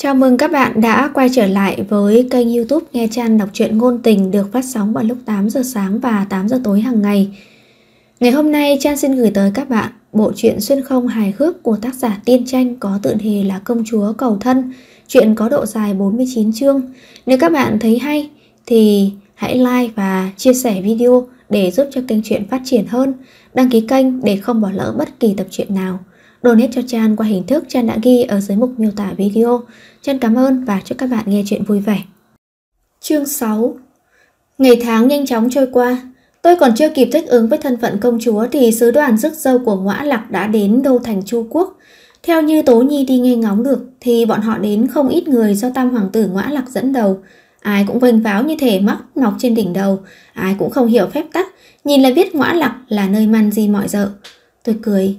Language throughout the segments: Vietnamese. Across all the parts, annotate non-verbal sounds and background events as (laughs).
Chào mừng các bạn đã quay trở lại với kênh youtube Nghe Trang Đọc truyện Ngôn Tình được phát sóng vào lúc 8 giờ sáng và 8 giờ tối hàng ngày. Ngày hôm nay Trang xin gửi tới các bạn bộ truyện xuyên không hài hước của tác giả Tiên Tranh có tựa đề là Công Chúa Cầu Thân. truyện có độ dài 49 chương. Nếu các bạn thấy hay thì hãy like và chia sẻ video để giúp cho kênh truyện phát triển hơn. Đăng ký kênh để không bỏ lỡ bất kỳ tập truyện nào. Donate cho Chan qua hình thức Chan đã ghi ở dưới mục miêu tả video. Chan cảm ơn và chúc các bạn nghe chuyện vui vẻ. Chương 6 Ngày tháng nhanh chóng trôi qua, tôi còn chưa kịp thích ứng với thân phận công chúa thì sứ đoàn rước dâu của ngõa lạc đã đến đô thành Chu Quốc. Theo như Tố Nhi đi nghe ngóng được thì bọn họ đến không ít người do tam hoàng tử ngõa lạc dẫn đầu. Ai cũng vênh váo như thể mắc mọc trên đỉnh đầu, ai cũng không hiểu phép tắc, nhìn là biết ngõa lạc là nơi man di mọi dợ. Tôi cười,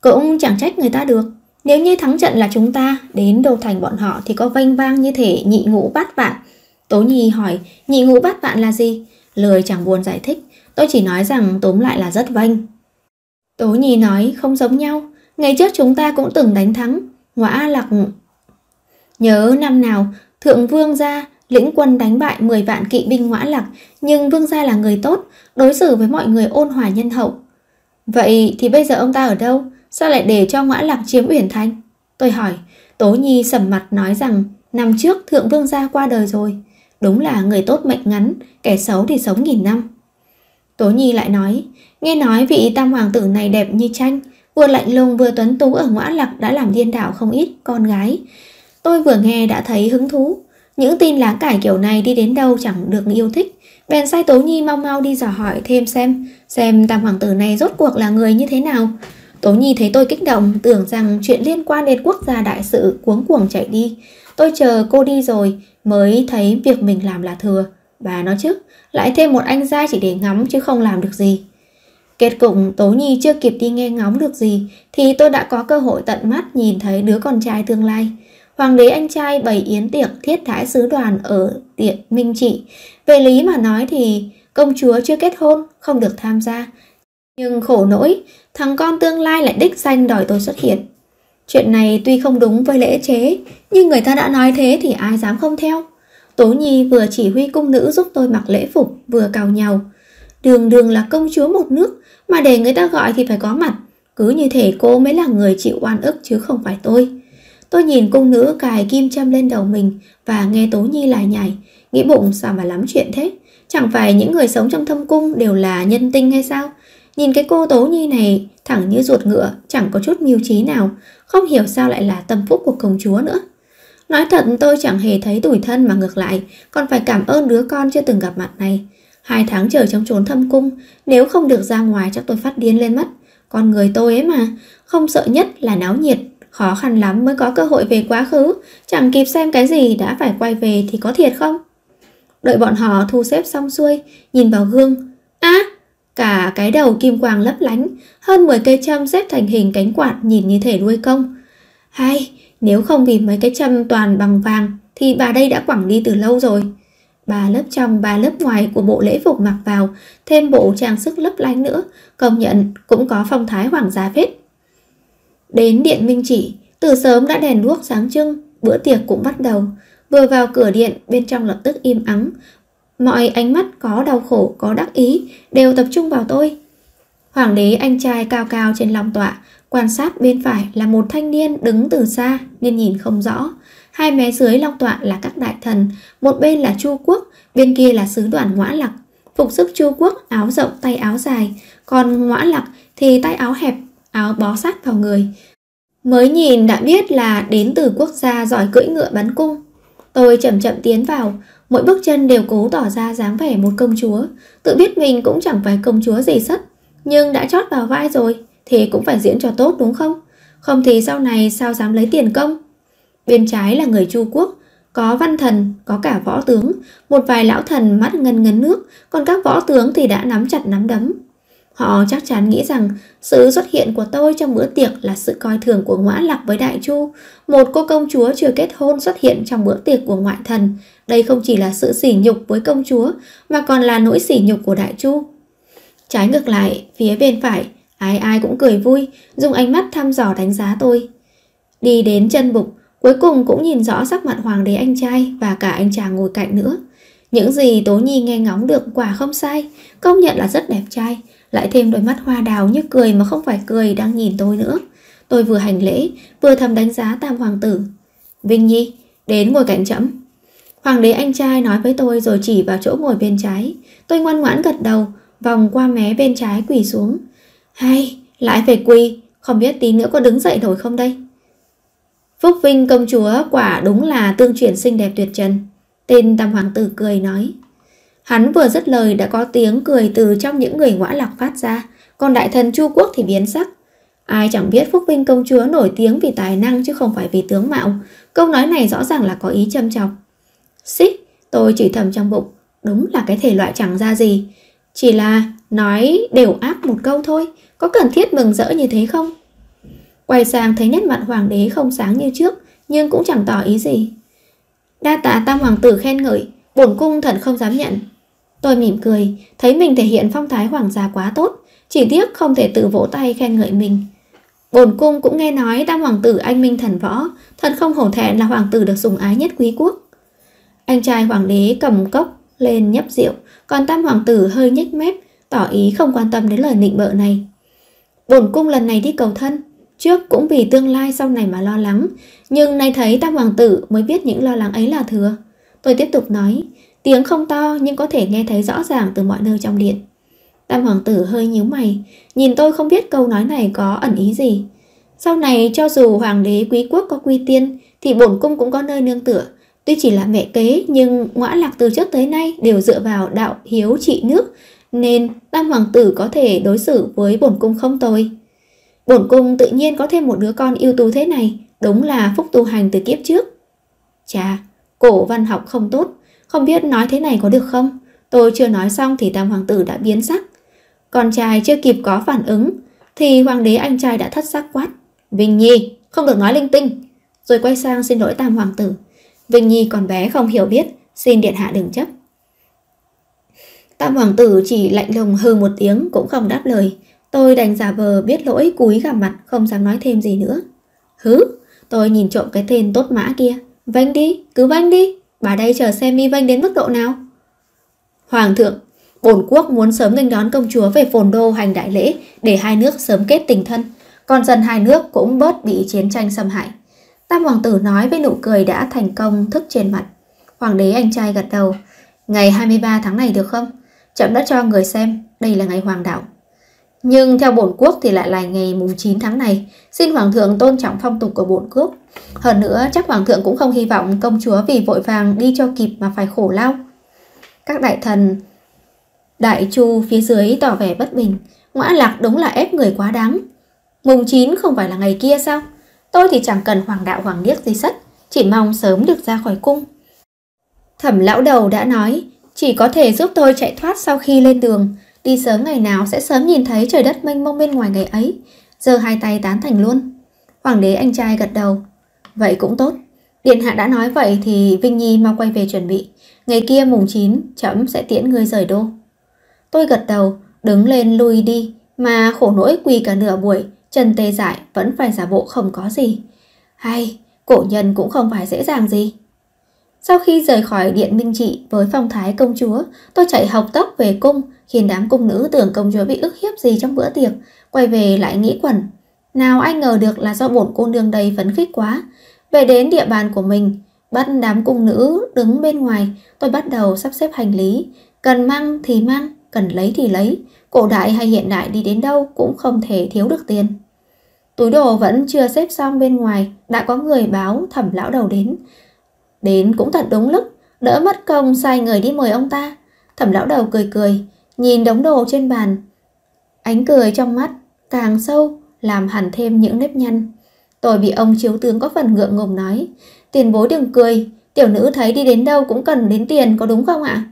cũng chẳng trách người ta được. Nếu như thắng trận là chúng ta, đến đồ thành bọn họ thì có vênh vang như thể nhị ngũ bát vạn. Tố Nhi hỏi, nhị ngũ bát vạn là gì? Lời chẳng buồn giải thích, tôi chỉ nói rằng tóm lại là rất vênh. Tố Nhi nói không giống nhau, ngày trước chúng ta cũng từng đánh thắng, ngõa lạc. Nhớ năm nào, Thượng Vương ra lĩnh quân đánh bại 10 vạn kỵ binh ngõa lạc, nhưng Vương gia là người tốt, đối xử với mọi người ôn hòa nhân hậu. Vậy thì bây giờ ông ta ở đâu? Sao lại để cho ngõ lạc chiếm Uyển thanh? Tôi hỏi, Tố Nhi sầm mặt nói rằng năm trước Thượng Vương Gia qua đời rồi. Đúng là người tốt mệnh ngắn, kẻ xấu thì sống nghìn năm. Tố Nhi lại nói, nghe nói vị tam hoàng tử này đẹp như tranh, vừa lạnh lùng vừa tuấn tú ở ngõ lạc đã làm điên đảo không ít con gái. Tôi vừa nghe đã thấy hứng thú. Những tin lá cải kiểu này đi đến đâu chẳng được yêu thích. Bèn sai Tố Nhi mau mau đi dò hỏi thêm xem, xem tam hoàng tử này rốt cuộc là người như thế nào. Tố Nhi thấy tôi kích động, tưởng rằng chuyện liên quan đến quốc gia đại sự cuống cuồng chạy đi. Tôi chờ cô đi rồi, mới thấy việc mình làm là thừa. Bà nói chứ, lại thêm một anh gia chỉ để ngắm chứ không làm được gì. Kết cục Tố Nhi chưa kịp đi nghe ngóng được gì, thì tôi đã có cơ hội tận mắt nhìn thấy đứa con trai tương lai. Hoàng đế anh trai bày yến tiệc thiết thái sứ đoàn ở tiện Minh Trị. Về lý mà nói thì công chúa chưa kết hôn, không được tham gia, nhưng khổ nỗi, thằng con tương lai lại đích danh đòi tôi xuất hiện. Chuyện này tuy không đúng với lễ chế, nhưng người ta đã nói thế thì ai dám không theo. Tố Nhi vừa chỉ huy cung nữ giúp tôi mặc lễ phục, vừa cào nhau Đường đường là công chúa một nước, mà để người ta gọi thì phải có mặt. Cứ như thể cô mới là người chịu oan ức chứ không phải tôi. Tôi nhìn cung nữ cài kim châm lên đầu mình và nghe Tố Nhi lại nhảy, nghĩ bụng sao mà lắm chuyện thế. Chẳng phải những người sống trong thâm cung đều là nhân tinh hay sao? Nhìn cái cô tố nhi này thẳng như ruột ngựa, chẳng có chút mưu trí nào, không hiểu sao lại là tâm phúc của công chúa nữa. Nói thật tôi chẳng hề thấy tủi thân mà ngược lại, còn phải cảm ơn đứa con chưa từng gặp mặt này. Hai tháng trời trong trốn thâm cung, nếu không được ra ngoài chắc tôi phát điên lên mất. Con người tôi ấy mà, không sợ nhất là náo nhiệt, khó khăn lắm mới có cơ hội về quá khứ, chẳng kịp xem cái gì đã phải quay về thì có thiệt không? Đợi bọn họ thu xếp xong xuôi, nhìn vào gương. Á, à, Cả cái đầu kim quang lấp lánh, hơn 10 cây châm xếp thành hình cánh quạt nhìn như thể đuôi công. Hay, nếu không vì mấy cái châm toàn bằng vàng thì bà đây đã quẳng đi từ lâu rồi. bà lớp trong, ba lớp ngoài của bộ lễ phục mặc vào, thêm bộ trang sức lấp lánh nữa, công nhận cũng có phong thái hoàng gia phết. Đến điện Minh Chỉ, từ sớm đã đèn đuốc sáng trưng, bữa tiệc cũng bắt đầu. Vừa vào cửa điện, bên trong lập tức im ắng, mọi ánh mắt có đau khổ, có đắc ý đều tập trung vào tôi. Hoàng đế anh trai cao cao trên lòng tọa, quan sát bên phải là một thanh niên đứng từ xa nên nhìn không rõ. Hai mé dưới long tọa là các đại thần, một bên là Chu Quốc, bên kia là sứ đoàn Ngõa Lạc. Phục sức Chu Quốc áo rộng tay áo dài, còn Ngõa Lạc thì tay áo hẹp, áo bó sát vào người. Mới nhìn đã biết là đến từ quốc gia giỏi cưỡi ngựa bắn cung. Tôi chậm chậm tiến vào, Mỗi bước chân đều cố tỏ ra dáng vẻ một công chúa Tự biết mình cũng chẳng phải công chúa gì sất Nhưng đã chót vào vai rồi Thì cũng phải diễn cho tốt đúng không Không thì sau này sao dám lấy tiền công Bên trái là người Chu Quốc Có văn thần, có cả võ tướng Một vài lão thần mắt ngân ngấn nước Còn các võ tướng thì đã nắm chặt nắm đấm Họ chắc chắn nghĩ rằng sự xuất hiện của tôi trong bữa tiệc là sự coi thường của ngõa lặc với đại chu. Một cô công chúa chưa kết hôn xuất hiện trong bữa tiệc của ngoại thần. Đây không chỉ là sự sỉ nhục với công chúa mà còn là nỗi sỉ nhục của đại chu. Trái ngược lại, phía bên phải, ai ai cũng cười vui, dùng ánh mắt thăm dò đánh giá tôi. Đi đến chân bục, cuối cùng cũng nhìn rõ sắc mặt hoàng đế anh trai và cả anh chàng ngồi cạnh nữa. Những gì Tố Nhi nghe ngóng được quả không sai, công nhận là rất đẹp trai, lại thêm đôi mắt hoa đào như cười mà không phải cười đang nhìn tôi nữa. Tôi vừa hành lễ, vừa thầm đánh giá tam hoàng tử. Vinh Nhi, đến ngồi cạnh chậm. Hoàng đế anh trai nói với tôi rồi chỉ vào chỗ ngồi bên trái. Tôi ngoan ngoãn gật đầu, vòng qua mé bên trái quỳ xuống. Hay, lại phải quỳ, không biết tí nữa có đứng dậy nổi không đây? Phúc Vinh công chúa quả đúng là tương truyền xinh đẹp tuyệt trần. Tên tam hoàng tử cười nói. Hắn vừa dứt lời đã có tiếng cười từ trong những người ngõ lạc phát ra, còn đại thần Chu Quốc thì biến sắc. Ai chẳng biết Phúc Vinh công chúa nổi tiếng vì tài năng chứ không phải vì tướng mạo. Câu nói này rõ ràng là có ý châm chọc. Xích, tôi chỉ thầm trong bụng, đúng là cái thể loại chẳng ra gì. Chỉ là nói đều áp một câu thôi, có cần thiết mừng rỡ như thế không? Quay sang thấy nét mặt hoàng đế không sáng như trước, nhưng cũng chẳng tỏ ý gì. Đa tạ tam hoàng tử khen ngợi, bổn cung thần không dám nhận. Tôi mỉm cười, thấy mình thể hiện phong thái hoàng gia quá tốt, chỉ tiếc không thể tự vỗ tay khen ngợi mình. Bổn cung cũng nghe nói tam hoàng tử anh minh thần võ, thần không hổ thẹn là hoàng tử được sủng ái nhất quý quốc. Anh trai hoàng đế cầm cốc lên nhấp rượu, còn tam hoàng tử hơi nhếch mép, tỏ ý không quan tâm đến lời nịnh bợ này. Bổn cung lần này đi cầu thân, trước cũng vì tương lai sau này mà lo lắng, nhưng nay thấy tam hoàng tử mới biết những lo lắng ấy là thừa. Tôi tiếp tục nói, tiếng không to nhưng có thể nghe thấy rõ ràng từ mọi nơi trong điện. Tam hoàng tử hơi nhíu mày, nhìn tôi không biết câu nói này có ẩn ý gì. Sau này cho dù hoàng đế quý quốc có quy tiên thì bổn cung cũng có nơi nương tựa. Tuy chỉ là mẹ kế nhưng ngõa lạc từ trước tới nay đều dựa vào đạo hiếu trị nước nên tam hoàng tử có thể đối xử với bổn cung không tồi bổn cung tự nhiên có thêm một đứa con ưu tú thế này, đúng là phúc tu hành từ kiếp trước. Chà, cổ văn học không tốt, không biết nói thế này có được không? Tôi chưa nói xong thì tam hoàng tử đã biến sắc. Con trai chưa kịp có phản ứng, thì hoàng đế anh trai đã thất sắc quát. Vinh Nhi, không được nói linh tinh. Rồi quay sang xin lỗi tam hoàng tử. Vinh Nhi còn bé không hiểu biết, xin điện hạ đừng chấp. Tam hoàng tử chỉ lạnh lùng hừ một tiếng cũng không đáp lời, Tôi đành giả vờ biết lỗi cúi gặp mặt không dám nói thêm gì nữa. Hứ, tôi nhìn trộm cái tên tốt mã kia. Vanh đi, cứ vanh đi, bà đây chờ xem mi vanh đến mức độ nào. Hoàng thượng, bổn quốc muốn sớm nghênh đón công chúa về phồn đô hành đại lễ để hai nước sớm kết tình thân, còn dần hai nước cũng bớt bị chiến tranh xâm hại. Tam hoàng tử nói với nụ cười đã thành công thức trên mặt. Hoàng đế anh trai gật đầu. Ngày 23 tháng này được không? Chậm đã cho người xem, đây là ngày hoàng đạo. Nhưng theo bổn quốc thì lại là ngày mùng 9 tháng này, xin hoàng thượng tôn trọng phong tục của bổn quốc. Hơn nữa, chắc hoàng thượng cũng không hy vọng công chúa vì vội vàng đi cho kịp mà phải khổ lao. Các đại thần, đại chu phía dưới tỏ vẻ bất bình, ngõ lạc đúng là ép người quá đáng. Mùng 9 không phải là ngày kia sao? Tôi thì chẳng cần hoàng đạo hoàng điếc gì sắt, chỉ mong sớm được ra khỏi cung. Thẩm lão đầu đã nói, chỉ có thể giúp tôi chạy thoát sau khi lên đường, Đi sớm ngày nào sẽ sớm nhìn thấy trời đất mênh mông bên ngoài ngày ấy. Giờ hai tay tán thành luôn. Hoàng đế anh trai gật đầu. Vậy cũng tốt. Điện hạ đã nói vậy thì Vinh Nhi mau quay về chuẩn bị. Ngày kia mùng 9, chấm sẽ tiễn người rời đô. Tôi gật đầu, đứng lên lui đi. Mà khổ nỗi quỳ cả nửa buổi, chân tê dại vẫn phải giả bộ không có gì. Hay, cổ nhân cũng không phải dễ dàng gì. Sau khi rời khỏi điện Minh Trị với phong thái công chúa, tôi chạy học tốc về cung, khiến đám cung nữ tưởng công chúa bị ức hiếp gì trong bữa tiệc, quay về lại nghĩ quẩn. Nào ai ngờ được là do bổn cô nương đầy phấn khích quá. Về đến địa bàn của mình, bắt đám cung nữ đứng bên ngoài, tôi bắt đầu sắp xếp hành lý. Cần mang thì mang, cần lấy thì lấy, cổ đại hay hiện đại đi đến đâu cũng không thể thiếu được tiền. Túi đồ vẫn chưa xếp xong bên ngoài, đã có người báo thẩm lão đầu đến. Đến cũng thật đúng lúc, đỡ mất công sai người đi mời ông ta. Thẩm lão đầu cười cười, nhìn đống đồ trên bàn. Ánh cười trong mắt càng sâu làm hẳn thêm những nếp nhăn. Tôi bị ông chiếu tướng có phần ngượng ngùng nói, tiền bối đừng cười, tiểu nữ thấy đi đến đâu cũng cần đến tiền có đúng không ạ?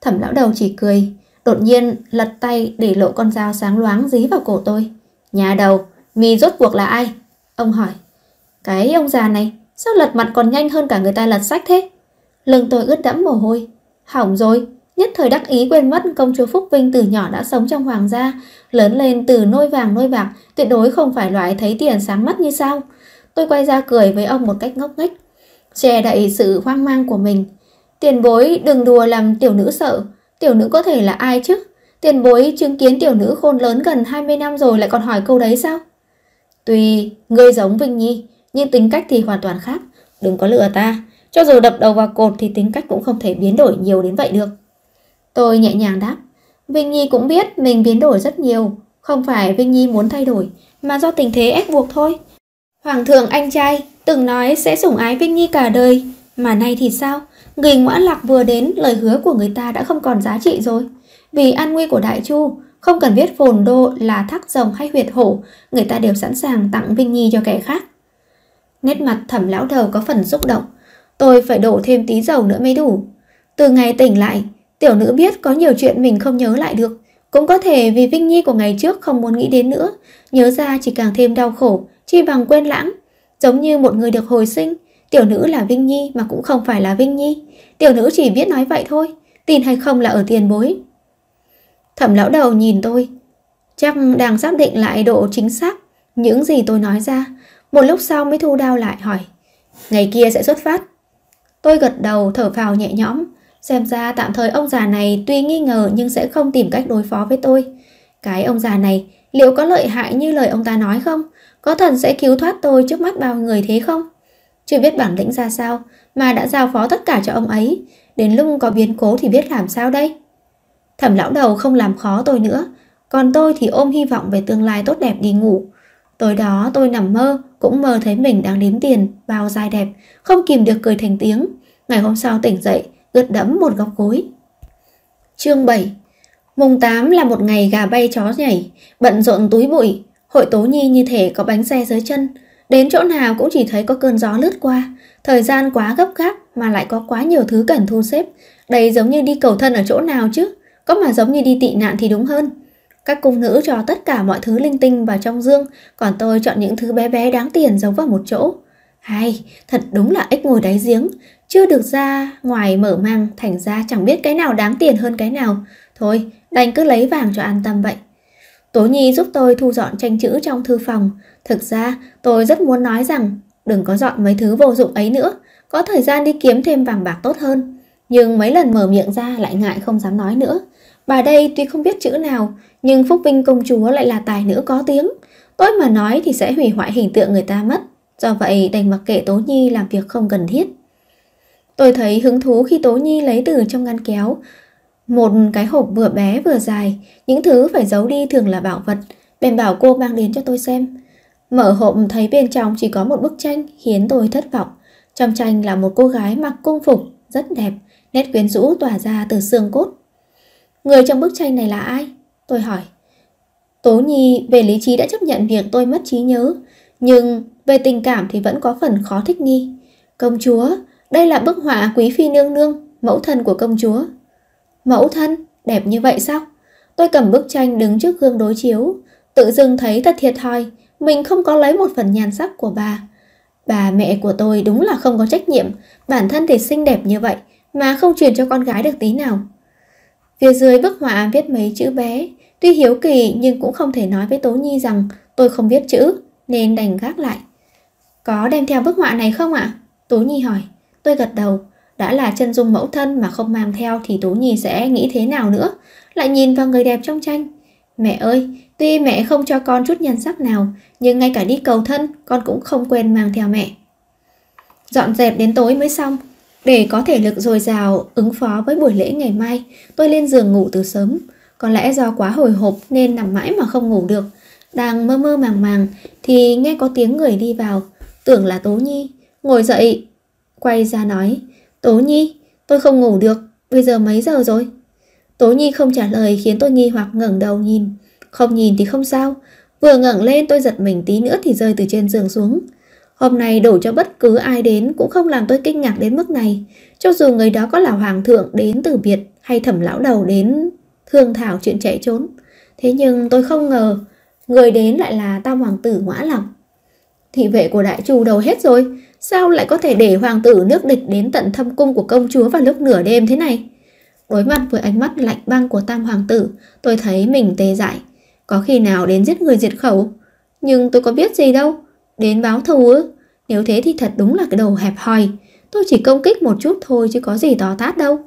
Thẩm lão đầu chỉ cười, đột nhiên lật tay để lộ con dao sáng loáng dí vào cổ tôi. Nhà đầu, mi rốt cuộc là ai? Ông hỏi. Cái ông già này, sao lật mặt còn nhanh hơn cả người ta lật sách thế? Lưng tôi ướt đẫm mồ hôi. Hỏng rồi, nhất thời đắc ý quên mất công chúa Phúc Vinh từ nhỏ đã sống trong hoàng gia, lớn lên từ nôi vàng nôi bạc, tuyệt đối không phải loại thấy tiền sáng mắt như sao. Tôi quay ra cười với ông một cách ngốc nghếch, che đậy sự hoang mang của mình. Tiền bối đừng đùa làm tiểu nữ sợ, tiểu nữ có thể là ai chứ? Tiền bối chứng kiến tiểu nữ khôn lớn gần 20 năm rồi lại còn hỏi câu đấy sao? Tuy ngươi giống Vinh Nhi, nhưng tính cách thì hoàn toàn khác, đừng có lừa ta. Cho dù đập đầu vào cột thì tính cách cũng không thể biến đổi nhiều đến vậy được. Tôi nhẹ nhàng đáp. Vinh Nhi cũng biết mình biến đổi rất nhiều. Không phải Vinh Nhi muốn thay đổi, mà do tình thế ép buộc thôi. Hoàng thượng anh trai từng nói sẽ sủng ái Vinh Nhi cả đời. Mà nay thì sao? Người ngõ lạc vừa đến, lời hứa của người ta đã không còn giá trị rồi. Vì an nguy của Đại Chu, không cần biết phồn đô là thác rồng hay huyệt hổ, người ta đều sẵn sàng tặng Vinh Nhi cho kẻ khác. Nét mặt thẩm lão đầu có phần xúc động. Tôi phải đổ thêm tí dầu nữa mới đủ. Từ ngày tỉnh lại, Tiểu nữ biết có nhiều chuyện mình không nhớ lại được, cũng có thể vì Vinh Nhi của ngày trước không muốn nghĩ đến nữa, nhớ ra chỉ càng thêm đau khổ, chi bằng quên lãng. Giống như một người được hồi sinh, tiểu nữ là Vinh Nhi mà cũng không phải là Vinh Nhi. Tiểu nữ chỉ biết nói vậy thôi, tin hay không là ở tiền bối. Thẩm lão đầu nhìn tôi, chắc đang xác định lại độ chính xác những gì tôi nói ra. Một lúc sau mới thu đao lại hỏi, ngày kia sẽ xuất phát. Tôi gật đầu thở phào nhẹ nhõm, Xem ra tạm thời ông già này tuy nghi ngờ nhưng sẽ không tìm cách đối phó với tôi. Cái ông già này liệu có lợi hại như lời ông ta nói không? Có thần sẽ cứu thoát tôi trước mắt bao người thế không? Chưa biết bản lĩnh ra sao mà đã giao phó tất cả cho ông ấy. Đến lúc có biến cố thì biết làm sao đây? Thẩm lão đầu không làm khó tôi nữa. Còn tôi thì ôm hy vọng về tương lai tốt đẹp đi ngủ. Tối đó tôi nằm mơ, cũng mơ thấy mình đang đếm tiền, bao dài đẹp, không kìm được cười thành tiếng. Ngày hôm sau tỉnh dậy, ướt đẫm một góc gối. Chương 7 Mùng 8 là một ngày gà bay chó nhảy, bận rộn túi bụi, hội tố nhi như thể có bánh xe dưới chân. Đến chỗ nào cũng chỉ thấy có cơn gió lướt qua, thời gian quá gấp gáp mà lại có quá nhiều thứ cần thu xếp. Đây giống như đi cầu thân ở chỗ nào chứ, có mà giống như đi tị nạn thì đúng hơn. Các cung nữ cho tất cả mọi thứ linh tinh vào trong dương, còn tôi chọn những thứ bé bé đáng tiền giấu vào một chỗ. Hay, thật đúng là ếch ngồi đáy giếng, chưa được ra ngoài mở mang thành ra chẳng biết cái nào đáng tiền hơn cái nào. Thôi, đành cứ lấy vàng cho an tâm vậy. Tố Nhi giúp tôi thu dọn tranh chữ trong thư phòng. Thực ra tôi rất muốn nói rằng đừng có dọn mấy thứ vô dụng ấy nữa. Có thời gian đi kiếm thêm vàng bạc tốt hơn. Nhưng mấy lần mở miệng ra lại ngại không dám nói nữa. Bà đây tuy không biết chữ nào, nhưng Phúc Vinh công chúa lại là tài nữ có tiếng. Tôi mà nói thì sẽ hủy hoại hình tượng người ta mất. Do vậy đành mặc kệ Tố Nhi làm việc không cần thiết. Tôi thấy hứng thú khi Tố Nhi lấy từ trong ngăn kéo một cái hộp vừa bé vừa dài, những thứ phải giấu đi thường là bảo vật, bèn bảo cô mang đến cho tôi xem. Mở hộp thấy bên trong chỉ có một bức tranh khiến tôi thất vọng. Trong tranh là một cô gái mặc cung phục, rất đẹp, nét quyến rũ tỏa ra từ xương cốt. Người trong bức tranh này là ai? Tôi hỏi. Tố Nhi về lý trí đã chấp nhận việc tôi mất trí nhớ, nhưng về tình cảm thì vẫn có phần khó thích nghi. Công chúa, đây là bức họa quý phi nương nương, mẫu thân của công chúa. Mẫu thân, đẹp như vậy sao? Tôi cầm bức tranh đứng trước gương đối chiếu, tự dưng thấy thật thiệt thòi, mình không có lấy một phần nhan sắc của bà. Bà mẹ của tôi đúng là không có trách nhiệm, bản thân thì xinh đẹp như vậy mà không truyền cho con gái được tí nào. Phía dưới bức họa viết mấy chữ bé, tuy hiếu kỳ nhưng cũng không thể nói với Tố Nhi rằng tôi không biết chữ nên đành gác lại. Có đem theo bức họa này không ạ? À? Tố Nhi hỏi. Tôi gật đầu, đã là chân dung mẫu thân mà không mang theo thì tú Nhi sẽ nghĩ thế nào nữa, lại nhìn vào người đẹp trong tranh. Mẹ ơi, tuy mẹ không cho con chút nhân sắc nào, nhưng ngay cả đi cầu thân, con cũng không quên mang theo mẹ. Dọn dẹp đến tối mới xong. Để có thể lực dồi dào ứng phó với buổi lễ ngày mai, tôi lên giường ngủ từ sớm. Có lẽ do quá hồi hộp nên nằm mãi mà không ngủ được. Đang mơ mơ màng màng thì nghe có tiếng người đi vào, tưởng là Tố Nhi. Ngồi dậy, Quay ra nói, Tố Nhi, tôi không ngủ được, bây giờ mấy giờ rồi? Tố Nhi không trả lời khiến tôi nghi hoặc ngẩng đầu nhìn. Không nhìn thì không sao, vừa ngẩng lên tôi giật mình tí nữa thì rơi từ trên giường xuống. Hôm nay đổ cho bất cứ ai đến cũng không làm tôi kinh ngạc đến mức này, cho dù người đó có là hoàng thượng đến từ biệt hay thẩm lão đầu đến thương thảo chuyện chạy trốn. Thế nhưng tôi không ngờ, người đến lại là tam hoàng tử ngõa lòng. Thị vệ của đại chu đầu hết rồi, sao lại có thể để hoàng tử nước địch đến tận thâm cung của công chúa vào lúc nửa đêm thế này? Đối mặt với ánh mắt lạnh băng của tam hoàng tử, tôi thấy mình tê dại. Có khi nào đến giết người diệt khẩu? Nhưng tôi có biết gì đâu. Đến báo thù ư? Nếu thế thì thật đúng là cái đầu hẹp hòi. Tôi chỉ công kích một chút thôi chứ có gì to tát đâu.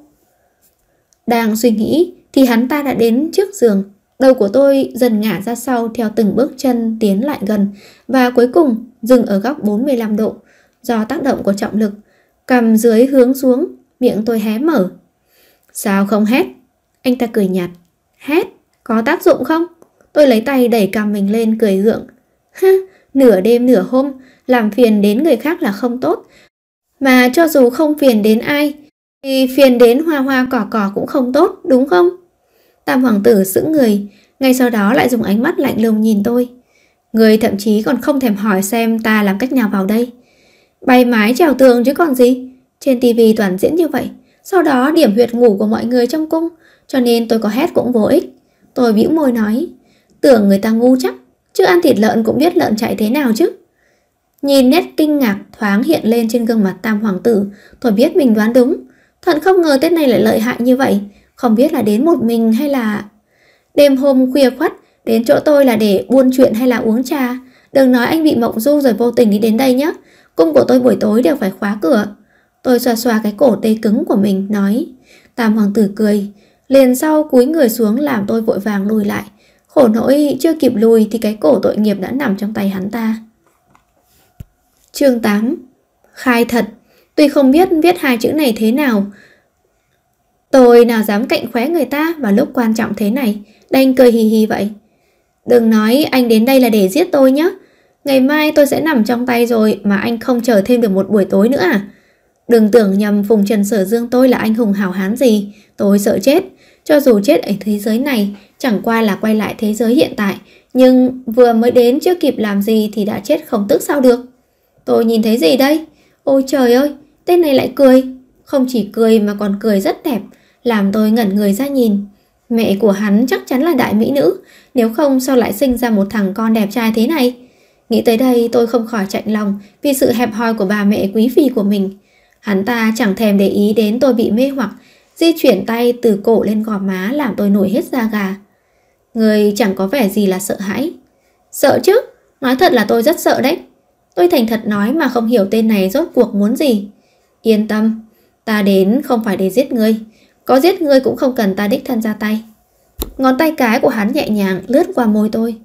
Đang suy nghĩ thì hắn ta đã đến trước giường. Đầu của tôi dần ngả ra sau theo từng bước chân tiến lại gần và cuối cùng dừng ở góc 45 độ do tác động của trọng lực, cầm dưới hướng xuống, miệng tôi hé mở. Sao không hét? Anh ta cười nhạt. Hét? Có tác dụng không? Tôi lấy tay đẩy cầm mình lên cười gượng. Ha, nửa đêm nửa hôm, làm phiền đến người khác là không tốt. Mà cho dù không phiền đến ai, thì phiền đến hoa hoa cỏ cỏ cũng không tốt, đúng không? Tam hoàng tử giữ người, ngay sau đó lại dùng ánh mắt lạnh lùng nhìn tôi. Người thậm chí còn không thèm hỏi xem ta làm cách nào vào đây. Bay mái trèo tường chứ còn gì. Trên tivi toàn diễn như vậy. Sau đó điểm huyệt ngủ của mọi người trong cung. Cho nên tôi có hét cũng vô ích. Tôi bĩu môi nói. Tưởng người ta ngu chắc. Chứ ăn thịt lợn cũng biết lợn chạy thế nào chứ. Nhìn nét kinh ngạc thoáng hiện lên trên gương mặt tam hoàng tử. Tôi biết mình đoán đúng. Thận không ngờ Tết này lại lợi hại như vậy. Không biết là đến một mình hay là... Đêm hôm khuya khoắt, Đến chỗ tôi là để buôn chuyện hay là uống trà Đừng nói anh bị mộng du rồi vô tình đi đến đây nhé Cung của tôi buổi tối đều phải khóa cửa Tôi xoa xoa cái cổ tê cứng của mình Nói Tam hoàng tử cười Liền sau cúi người xuống làm tôi vội vàng lùi lại Khổ nỗi chưa kịp lùi Thì cái cổ tội nghiệp đã nằm trong tay hắn ta Chương 8 Khai thật Tuy không biết viết hai chữ này thế nào Tôi nào dám cạnh khóe người ta vào lúc quan trọng thế này Đành cười hì hì vậy Đừng nói anh đến đây là để giết tôi nhé. Ngày mai tôi sẽ nằm trong tay rồi mà anh không chờ thêm được một buổi tối nữa à? Đừng tưởng nhầm Phùng Trần Sở Dương tôi là anh hùng hào hán gì. Tôi sợ chết. Cho dù chết ở thế giới này, chẳng qua là quay lại thế giới hiện tại. Nhưng vừa mới đến chưa kịp làm gì thì đã chết không tức sao được. Tôi nhìn thấy gì đây? Ôi trời ơi, tên này lại cười. Không chỉ cười mà còn cười rất đẹp, làm tôi ngẩn người ra nhìn. Mẹ của hắn chắc chắn là đại mỹ nữ, nếu không sao lại sinh ra một thằng con đẹp trai thế này? Nghĩ tới đây tôi không khỏi chạnh lòng vì sự hẹp hòi của bà mẹ quý phi của mình. Hắn ta chẳng thèm để ý đến tôi bị mê hoặc, di chuyển tay từ cổ lên gò má làm tôi nổi hết da gà. Người chẳng có vẻ gì là sợ hãi. Sợ chứ, nói thật là tôi rất sợ đấy. Tôi thành thật nói mà không hiểu tên này rốt cuộc muốn gì. Yên tâm, ta đến không phải để giết ngươi, có giết ngươi cũng không cần ta đích thân ra tay. Ngón tay cái của hắn nhẹ nhàng lướt qua môi tôi.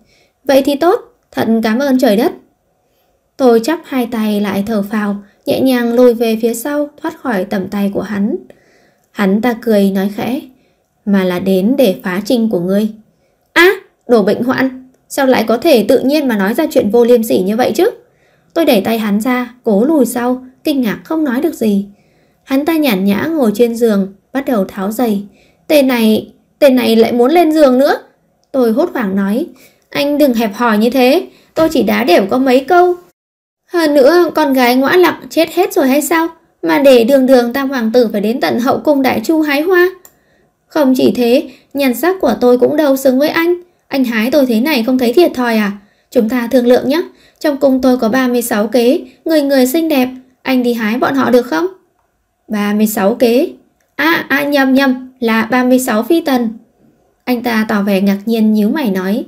Vậy thì tốt, thật cảm ơn trời đất. Tôi chắp hai tay lại thở phào, nhẹ nhàng lùi về phía sau thoát khỏi tầm tay của hắn. Hắn ta cười nói khẽ, mà là đến để phá trinh của ngươi. Á, đổ bệnh hoạn, sao lại có thể tự nhiên mà nói ra chuyện vô liêm sỉ như vậy chứ? Tôi đẩy tay hắn ra, cố lùi sau, kinh ngạc không nói được gì. Hắn ta nhàn nhã ngồi trên giường, bắt đầu tháo giày. Tên này, tên này lại muốn lên giường nữa. Tôi hốt hoảng nói, anh đừng hẹp hòi như thế, tôi chỉ đá đều có mấy câu. Hơn nữa, con gái ngõa lặng chết hết rồi hay sao? Mà để đường đường tam hoàng tử phải đến tận hậu cung đại chu hái hoa. Không chỉ thế, nhan sắc của tôi cũng đâu xứng với anh. Anh hái tôi thế này không thấy thiệt thòi à? Chúng ta thương lượng nhé. Trong cung tôi có 36 kế, người người xinh đẹp. Anh đi hái bọn họ được không? 36 kế. À, à nhầm nhầm, là 36 phi tần. Anh ta tỏ vẻ ngạc nhiên nhíu mày nói,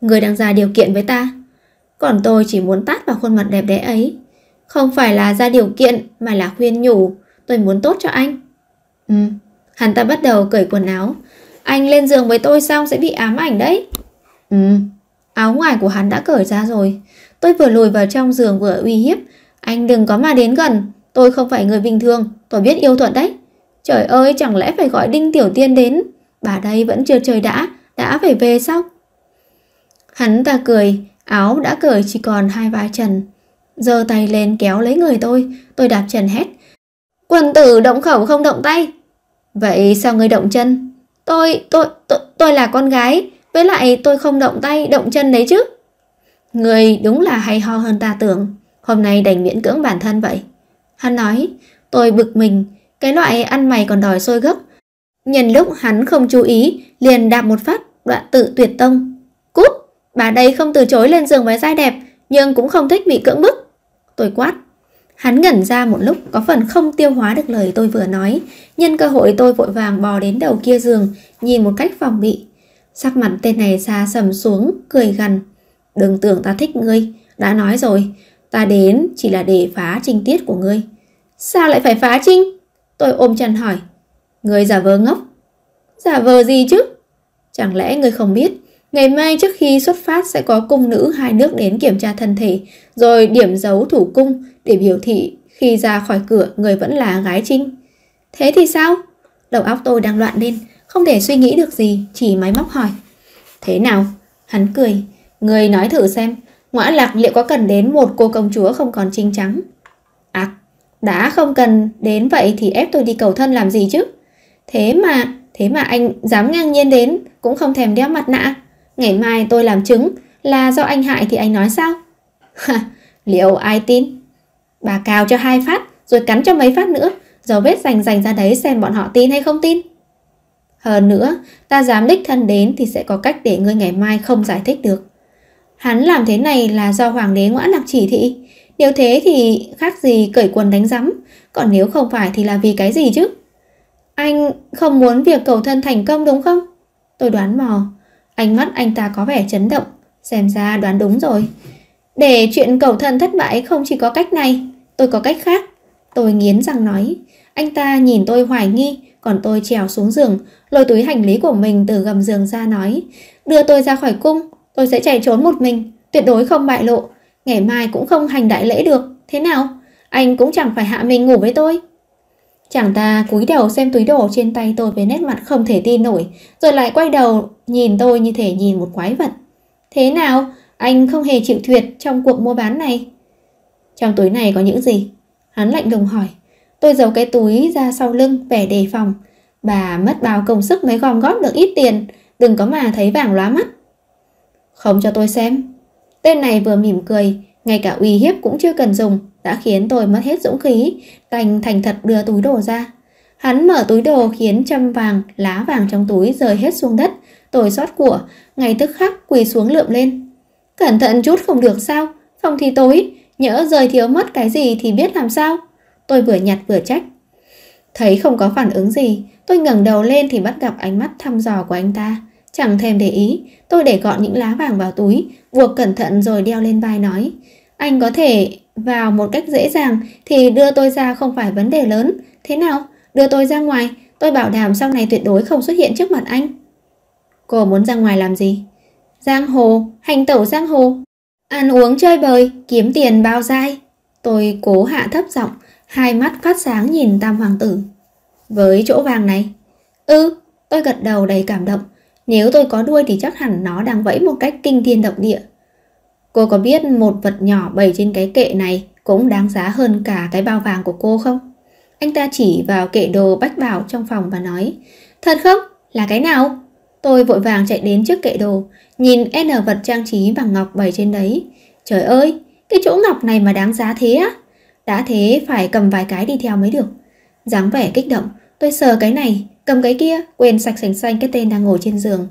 người đang ra điều kiện với ta. Còn tôi chỉ muốn tát vào khuôn mặt đẹp đẽ ấy. Không phải là ra điều kiện mà là khuyên nhủ, tôi muốn tốt cho anh. Ừ, hắn ta bắt đầu cởi quần áo. Anh lên giường với tôi xong sẽ bị ám ảnh đấy. Ừ, áo ngoài của hắn đã cởi ra rồi. Tôi vừa lùi vào trong giường vừa uy hiếp. Anh đừng có mà đến gần, tôi không phải người bình thường, tôi biết yêu thuận đấy. Trời ừ. ơi, chẳng lẽ phải gọi Đinh Tiểu Tiên đến? Bà đây vẫn chưa trời đã, đã phải về sao? Hắn ta cười, áo đã cởi chỉ còn hai vai trần. Giờ tay lên kéo lấy người tôi, tôi đạp trần hét. Quân tử động khẩu không động tay. Vậy sao người động chân? Tôi, tôi, tôi, tôi là con gái, với lại tôi không động tay, động chân đấy chứ. Người đúng là hay ho hơn ta tưởng, hôm nay đành miễn cưỡng bản thân vậy. Hắn nói, tôi bực mình, cái loại ăn mày còn đòi sôi gấc. Nhân lúc hắn không chú ý, liền đạp một phát, đoạn tự tuyệt tông. Cút, bà đây không từ chối lên giường với giai đẹp, nhưng cũng không thích bị cưỡng bức. Tôi quát. Hắn ngẩn ra một lúc có phần không tiêu hóa được lời tôi vừa nói. Nhân cơ hội tôi vội vàng bò đến đầu kia giường, nhìn một cách phòng bị. Sắc mặt tên này xa sầm xuống, cười gần Đừng tưởng ta thích ngươi, đã nói rồi. Ta đến chỉ là để phá trinh tiết của ngươi. Sao lại phải phá trinh? Tôi ôm chân hỏi, người giả vờ ngốc. Giả vờ gì chứ? Chẳng lẽ người không biết, ngày mai trước khi xuất phát sẽ có cung nữ hai nước đến kiểm tra thân thể, rồi điểm dấu thủ cung để biểu thị khi ra khỏi cửa người vẫn là gái trinh. Thế thì sao? Đầu óc tôi đang loạn lên, không thể suy nghĩ được gì, chỉ máy móc hỏi. Thế nào? Hắn cười, người nói thử xem, ngõa lạc liệu có cần đến một cô công chúa không còn trinh trắng? Ác à, đã không cần đến vậy thì ép tôi đi cầu thân làm gì chứ thế mà thế mà anh dám ngang nhiên đến cũng không thèm đeo mặt nạ ngày mai tôi làm chứng là do anh hại thì anh nói sao (laughs) ha liệu ai tin bà cào cho hai phát rồi cắn cho mấy phát nữa dấu vết rành rành ra đấy xem bọn họ tin hay không tin hơn nữa ta dám đích thân đến thì sẽ có cách để ngươi ngày mai không giải thích được hắn làm thế này là do hoàng đế ngoãn lạc chỉ thị nếu thế thì khác gì cởi quần đánh rắm, còn nếu không phải thì là vì cái gì chứ? Anh không muốn việc cầu thân thành công đúng không? Tôi đoán mò. Ánh mắt anh ta có vẻ chấn động, xem ra đoán đúng rồi. Để chuyện cầu thân thất bại không chỉ có cách này, tôi có cách khác. Tôi nghiến răng nói, anh ta nhìn tôi hoài nghi, còn tôi trèo xuống giường, lôi túi hành lý của mình từ gầm giường ra nói, đưa tôi ra khỏi cung, tôi sẽ chạy trốn một mình, tuyệt đối không bại lộ. Ngày mai cũng không hành đại lễ được Thế nào? Anh cũng chẳng phải hạ mình ngủ với tôi Chàng ta cúi đầu xem túi đồ trên tay tôi với nét mặt không thể tin nổi Rồi lại quay đầu nhìn tôi như thể nhìn một quái vật Thế nào? Anh không hề chịu thiệt trong cuộc mua bán này Trong túi này có những gì? Hắn lạnh lùng hỏi Tôi giấu cái túi ra sau lưng vẻ đề phòng Bà mất bao công sức mới gom góp được ít tiền Đừng có mà thấy vàng lóa mắt Không cho tôi xem Tên này vừa mỉm cười, ngay cả uy hiếp cũng chưa cần dùng, đã khiến tôi mất hết dũng khí, đành thành thật đưa túi đồ ra. Hắn mở túi đồ khiến châm vàng, lá vàng trong túi rơi hết xuống đất, tôi xót của, ngay tức khắc quỳ xuống lượm lên. Cẩn thận chút không được sao, phòng thì tối, nhỡ rời thiếu mất cái gì thì biết làm sao. Tôi vừa nhặt vừa trách. Thấy không có phản ứng gì, tôi ngẩng đầu lên thì bắt gặp ánh mắt thăm dò của anh ta. Chẳng thèm để ý, tôi để gọn những lá vàng vào túi, buộc cẩn thận rồi đeo lên vai nói. Anh có thể vào một cách dễ dàng thì đưa tôi ra không phải vấn đề lớn. Thế nào? Đưa tôi ra ngoài, tôi bảo đảm sau này tuyệt đối không xuất hiện trước mặt anh. Cô muốn ra ngoài làm gì? Giang hồ, hành tẩu giang hồ. Ăn uống chơi bời, kiếm tiền bao dai. Tôi cố hạ thấp giọng, hai mắt phát sáng nhìn Tam Hoàng Tử. Với chỗ vàng này. Ừ, tôi gật đầu đầy cảm động. Nếu tôi có đuôi thì chắc hẳn nó đang vẫy một cách kinh thiên động địa. Cô có biết một vật nhỏ bày trên cái kệ này cũng đáng giá hơn cả cái bao vàng của cô không? Anh ta chỉ vào kệ đồ bách bảo trong phòng và nói Thật không? Là cái nào? Tôi vội vàng chạy đến trước kệ đồ, nhìn N vật trang trí bằng ngọc bày trên đấy. Trời ơi, cái chỗ ngọc này mà đáng giá thế á? Đã thế phải cầm vài cái đi theo mới được. dáng vẻ kích động, Tôi sờ cái này, cầm cái kia, quên sạch sành xanh cái tên đang ngồi trên giường.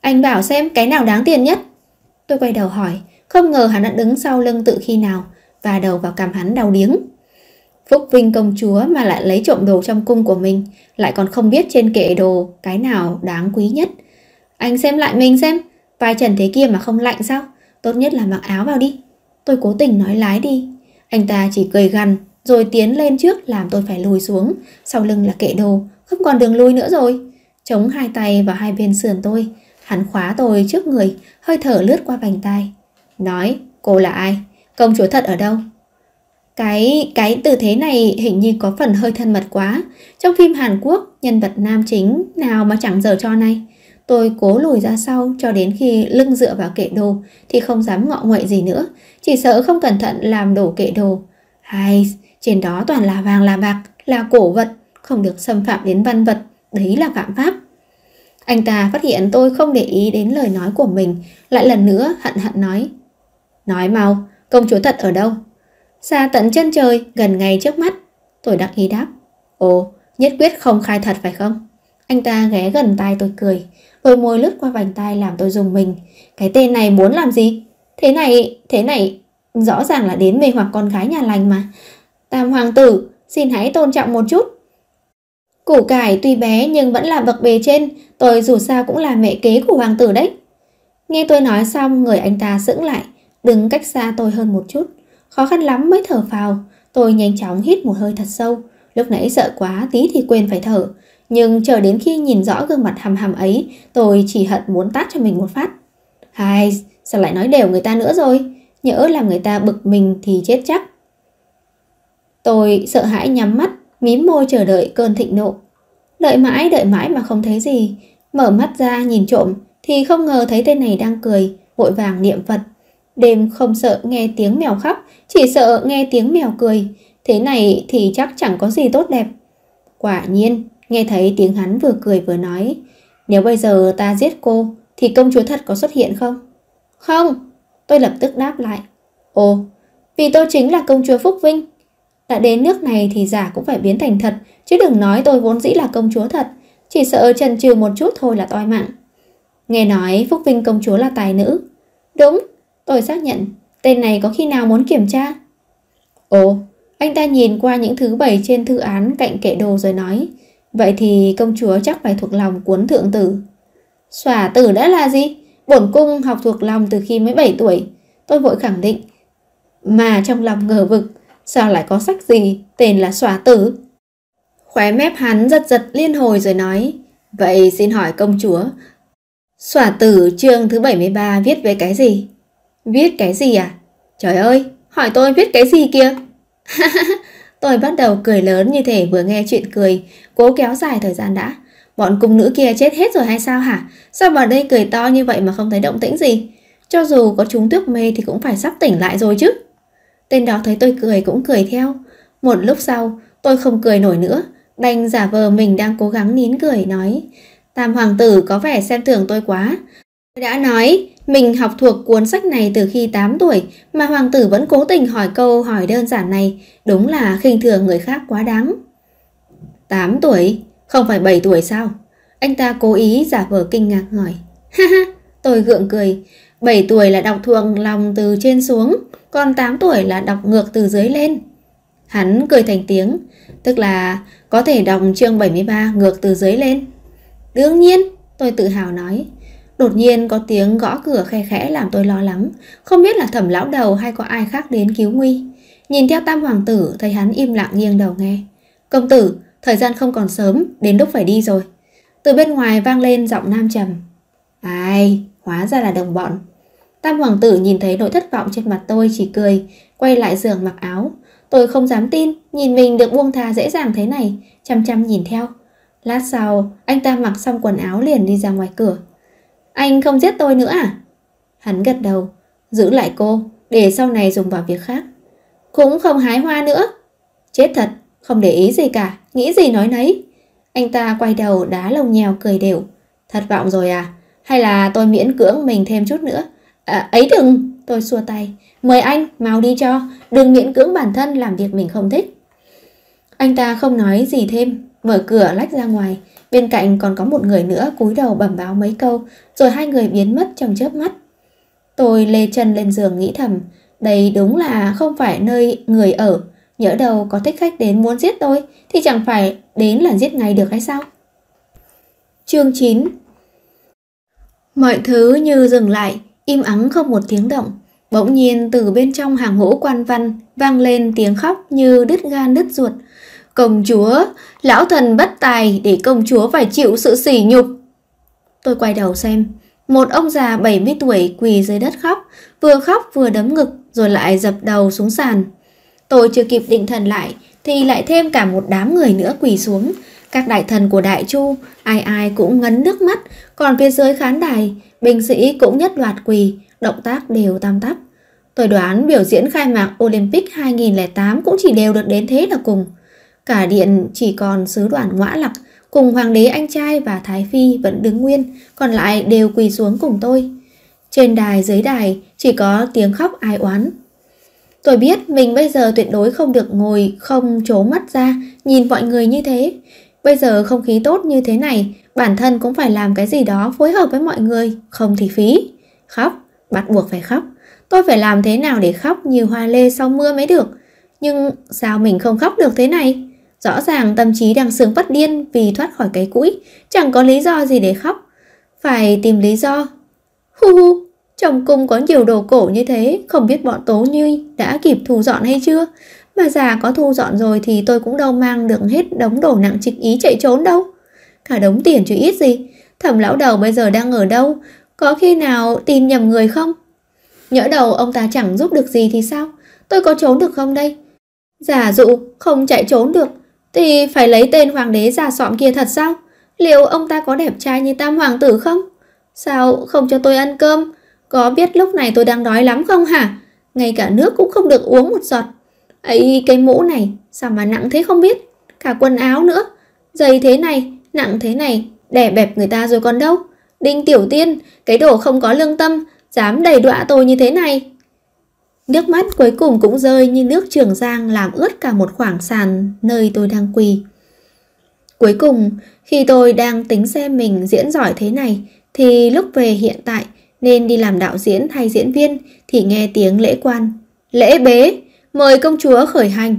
Anh bảo xem cái nào đáng tiền nhất. Tôi quay đầu hỏi, không ngờ hắn đã đứng sau lưng tự khi nào và đầu vào cằm hắn đau điếng. Phúc Vinh công chúa mà lại lấy trộm đồ trong cung của mình, lại còn không biết trên kệ đồ cái nào đáng quý nhất. Anh xem lại mình xem, vai trần thế kia mà không lạnh sao? Tốt nhất là mặc áo vào đi. Tôi cố tình nói lái đi. Anh ta chỉ cười gằn rồi tiến lên trước làm tôi phải lùi xuống, sau lưng là kệ đồ, không còn đường lui nữa rồi. Chống hai tay vào hai bên sườn tôi, hắn khóa tôi trước người, hơi thở lướt qua vành tai. Nói, cô là ai? Công chúa thật ở đâu? Cái cái tư thế này hình như có phần hơi thân mật quá. Trong phim Hàn Quốc, nhân vật nam chính nào mà chẳng giờ cho này. Tôi cố lùi ra sau cho đến khi lưng dựa vào kệ đồ thì không dám ngọ nguậy gì nữa, chỉ sợ không cẩn thận làm đổ kệ đồ. Hai, trên đó toàn là vàng là bạc, là cổ vật, không được xâm phạm đến văn vật, đấy là phạm pháp. Anh ta phát hiện tôi không để ý đến lời nói của mình, lại lần nữa hận hận nói. Nói mau, công chúa thật ở đâu? Xa tận chân trời, gần ngay trước mắt. Tôi đắc ý đáp. Ồ, nhất quyết không khai thật phải không? Anh ta ghé gần tai tôi cười, đôi môi lướt qua vành tai làm tôi dùng mình. Cái tên này muốn làm gì? Thế này, thế này, rõ ràng là đến mê hoặc con gái nhà lành mà. Tam hoàng tử, xin hãy tôn trọng một chút. Củ cải tuy bé nhưng vẫn là bậc bề trên, tôi dù sao cũng là mẹ kế của hoàng tử đấy. Nghe tôi nói xong, người anh ta sững lại, đứng cách xa tôi hơn một chút. Khó khăn lắm mới thở phào, tôi nhanh chóng hít một hơi thật sâu. Lúc nãy sợ quá tí thì quên phải thở, nhưng chờ đến khi nhìn rõ gương mặt hầm hầm ấy, tôi chỉ hận muốn tát cho mình một phát. Hai, sao lại nói đều người ta nữa rồi? Nhỡ làm người ta bực mình thì chết chắc. Tôi sợ hãi nhắm mắt, mím môi chờ đợi cơn thịnh nộ. Đợi mãi, đợi mãi mà không thấy gì. Mở mắt ra nhìn trộm thì không ngờ thấy tên này đang cười, vội vàng niệm Phật. Đêm không sợ nghe tiếng mèo khóc, chỉ sợ nghe tiếng mèo cười. Thế này thì chắc chẳng có gì tốt đẹp. Quả nhiên, nghe thấy tiếng hắn vừa cười vừa nói. Nếu bây giờ ta giết cô, thì công chúa thật có xuất hiện không? Không, tôi lập tức đáp lại. Ồ, vì tôi chính là công chúa Phúc Vinh, đã đến nước này thì giả cũng phải biến thành thật, chứ đừng nói tôi vốn dĩ là công chúa thật, chỉ sợ trần trừ một chút thôi là toi mạng. Nghe nói Phúc Vinh công chúa là tài nữ. Đúng, tôi xác nhận, tên này có khi nào muốn kiểm tra? Ồ, anh ta nhìn qua những thứ bày trên thư án cạnh kệ đồ rồi nói, vậy thì công chúa chắc phải thuộc lòng cuốn thượng tử. Xòa tử đã là gì? Bổn cung học thuộc lòng từ khi mới 7 tuổi. Tôi vội khẳng định. Mà trong lòng ngờ vực, sao lại có sách gì tên là xóa tử? Khóe mép hắn giật giật liên hồi rồi nói, vậy xin hỏi công chúa, xóa tử chương thứ 73 viết về cái gì? Viết cái gì à? Trời ơi, hỏi tôi viết cái gì kia? (laughs) tôi bắt đầu cười lớn như thể vừa nghe chuyện cười, cố kéo dài thời gian đã. Bọn cung nữ kia chết hết rồi hay sao hả? Sao vào đây cười to như vậy mà không thấy động tĩnh gì? Cho dù có chúng tước mê thì cũng phải sắp tỉnh lại rồi chứ. Tên đó thấy tôi cười cũng cười theo. Một lúc sau, tôi không cười nổi nữa, đành giả vờ mình đang cố gắng nín cười nói. Tam hoàng tử có vẻ xem thường tôi quá. Tôi đã nói, mình học thuộc cuốn sách này từ khi 8 tuổi mà hoàng tử vẫn cố tình hỏi câu hỏi đơn giản này, đúng là khinh thường người khác quá đáng. 8 tuổi, không phải 7 tuổi sao? Anh ta cố ý giả vờ kinh ngạc hỏi. Ha ha, tôi gượng cười. 7 tuổi là đọc thuồng lòng từ trên xuống, còn 8 tuổi là đọc ngược từ dưới lên. Hắn cười thành tiếng, tức là có thể đọc chương 73 ngược từ dưới lên. Đương nhiên, tôi tự hào nói. Đột nhiên có tiếng gõ cửa khe khẽ làm tôi lo lắng, không biết là thẩm lão đầu hay có ai khác đến cứu nguy. Nhìn theo tam hoàng tử, thấy hắn im lặng nghiêng đầu nghe. Công tử, thời gian không còn sớm, đến lúc phải đi rồi. Từ bên ngoài vang lên giọng nam trầm. Ai, hóa ra là đồng bọn. Tam hoàng tử nhìn thấy nỗi thất vọng trên mặt tôi chỉ cười, quay lại giường mặc áo. Tôi không dám tin, nhìn mình được buông thà dễ dàng thế này, chăm chăm nhìn theo. Lát sau, anh ta mặc xong quần áo liền đi ra ngoài cửa. Anh không giết tôi nữa à? Hắn gật đầu, giữ lại cô, để sau này dùng vào việc khác. Cũng không hái hoa nữa. Chết thật, không để ý gì cả, nghĩ gì nói nấy. Anh ta quay đầu đá lồng nhèo cười đều. Thất vọng rồi à? Hay là tôi miễn cưỡng mình thêm chút nữa? À, ấy đừng, tôi xua tay. Mời anh, mau đi cho, đừng miễn cưỡng bản thân làm việc mình không thích. Anh ta không nói gì thêm, mở cửa lách ra ngoài. Bên cạnh còn có một người nữa cúi đầu bẩm báo mấy câu, rồi hai người biến mất trong chớp mắt. Tôi lê chân lên giường nghĩ thầm, đây đúng là không phải nơi người ở. Nhỡ đầu có thích khách đến muốn giết tôi thì chẳng phải đến là giết ngay được hay sao? Chương 9 Mọi thứ như dừng lại, im ắng không một tiếng động. Bỗng nhiên từ bên trong hàng ngũ quan văn vang lên tiếng khóc như đứt gan đứt ruột. Công chúa, lão thần bất tài để công chúa phải chịu sự sỉ nhục. Tôi quay đầu xem, một ông già 70 tuổi quỳ dưới đất khóc, vừa khóc vừa đấm ngực rồi lại dập đầu xuống sàn. Tôi chưa kịp định thần lại thì lại thêm cả một đám người nữa quỳ xuống, các đại thần của Đại Chu ai ai cũng ngấn nước mắt, còn phía dưới khán đài, binh sĩ cũng nhất loạt quỳ, động tác đều tam tắp. Tôi đoán biểu diễn khai mạc Olympic 2008 cũng chỉ đều được đến thế là cùng. Cả điện chỉ còn sứ đoàn ngõa lặc, cùng hoàng đế anh trai và thái phi vẫn đứng nguyên, còn lại đều quỳ xuống cùng tôi. Trên đài dưới đài chỉ có tiếng khóc ai oán. Tôi biết mình bây giờ tuyệt đối không được ngồi không trố mắt ra nhìn mọi người như thế, Bây giờ không khí tốt như thế này, bản thân cũng phải làm cái gì đó phối hợp với mọi người, không thì phí. Khóc, bắt buộc phải khóc. Tôi phải làm thế nào để khóc như hoa lê sau mưa mới được. Nhưng sao mình không khóc được thế này? Rõ ràng tâm trí đang sướng bất điên vì thoát khỏi cái cũi, chẳng có lý do gì để khóc. Phải tìm lý do. Hu hu, trong cung có nhiều đồ cổ như thế, không biết bọn Tố Như đã kịp thu dọn hay chưa? Mà già có thu dọn rồi thì tôi cũng đâu mang được hết đống đồ nặng trịch ý chạy trốn đâu. Cả đống tiền chứ ít gì. Thẩm lão đầu bây giờ đang ở đâu? Có khi nào tìm nhầm người không? Nhỡ đầu ông ta chẳng giúp được gì thì sao? Tôi có trốn được không đây? Giả dụ không chạy trốn được thì phải lấy tên hoàng đế giả sọm kia thật sao? Liệu ông ta có đẹp trai như tam hoàng tử không? Sao không cho tôi ăn cơm? Có biết lúc này tôi đang đói lắm không hả? Ngay cả nước cũng không được uống một giọt ấy cái mũ này sao mà nặng thế không biết cả quần áo nữa giày thế này nặng thế này đè bẹp người ta rồi còn đâu đinh tiểu tiên cái đồ không có lương tâm dám đầy đọa tôi như thế này nước mắt cuối cùng cũng rơi như nước trường giang làm ướt cả một khoảng sàn nơi tôi đang quỳ cuối cùng khi tôi đang tính xem mình diễn giỏi thế này thì lúc về hiện tại nên đi làm đạo diễn hay diễn viên thì nghe tiếng lễ quan lễ bế mời công chúa khởi hành.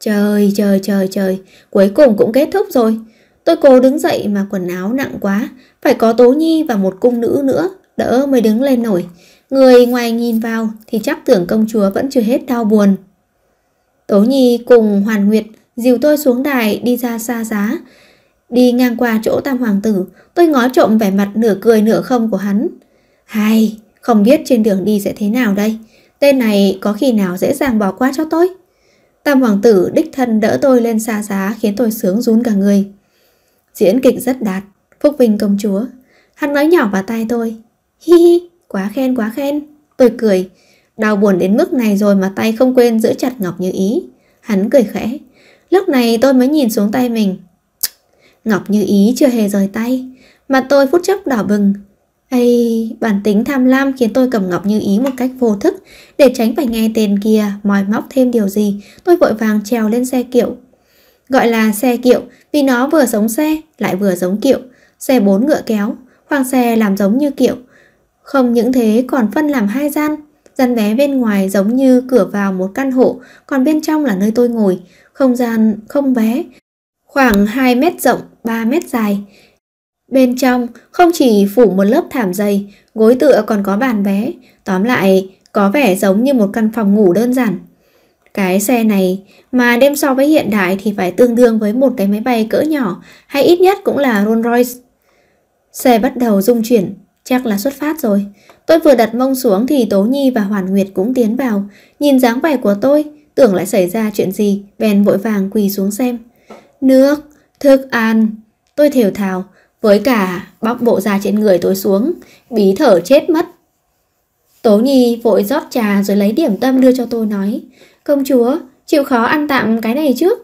Trời, trời, trời, trời, cuối cùng cũng kết thúc rồi. Tôi cố đứng dậy mà quần áo nặng quá, phải có tố nhi và một cung nữ nữa, đỡ mới đứng lên nổi. Người ngoài nhìn vào thì chắc tưởng công chúa vẫn chưa hết đau buồn. Tố nhi cùng Hoàn Nguyệt dìu tôi xuống đài đi ra xa giá. Đi ngang qua chỗ tam hoàng tử, tôi ngó trộm vẻ mặt nửa cười nửa không của hắn. Hay, không biết trên đường đi sẽ thế nào đây? Tên này có khi nào dễ dàng bỏ qua cho tôi? Tam hoàng tử đích thân đỡ tôi lên xa giá khiến tôi sướng rún cả người. Diễn kịch rất đạt, phúc vinh công chúa. Hắn nói nhỏ vào tai tôi. Hi hi, quá khen quá khen. Tôi cười, đau buồn đến mức này rồi mà tay không quên giữ chặt Ngọc Như Ý. Hắn cười khẽ. Lúc này tôi mới nhìn xuống tay mình. Ngọc Như Ý chưa hề rời tay, mà tôi phút chốc đỏ bừng, hay bản tính tham lam khiến tôi cầm ngọc như ý một cách vô thức Để tránh phải nghe tên kia mòi móc thêm điều gì Tôi vội vàng trèo lên xe kiệu Gọi là xe kiệu vì nó vừa giống xe lại vừa giống kiệu Xe bốn ngựa kéo, khoang xe làm giống như kiệu Không những thế còn phân làm hai gian Gian vé bên ngoài giống như cửa vào một căn hộ Còn bên trong là nơi tôi ngồi Không gian không vé Khoảng 2 mét rộng, 3 mét dài Bên trong không chỉ phủ một lớp thảm dày, gối tựa còn có bàn bé, tóm lại có vẻ giống như một căn phòng ngủ đơn giản. Cái xe này mà đem so với hiện đại thì phải tương đương với một cái máy bay cỡ nhỏ hay ít nhất cũng là Rolls Royce. Xe bắt đầu rung chuyển, chắc là xuất phát rồi. Tôi vừa đặt mông xuống thì Tố Nhi và Hoàn Nguyệt cũng tiến vào, nhìn dáng vẻ của tôi, tưởng lại xảy ra chuyện gì, bèn vội vàng quỳ xuống xem. Nước, thức ăn, tôi thều thào, với cả bóc bộ da trên người tôi xuống, bí thở chết mất. Tố Nhi vội rót trà rồi lấy điểm tâm đưa cho tôi nói, công chúa, chịu khó ăn tạm cái này trước.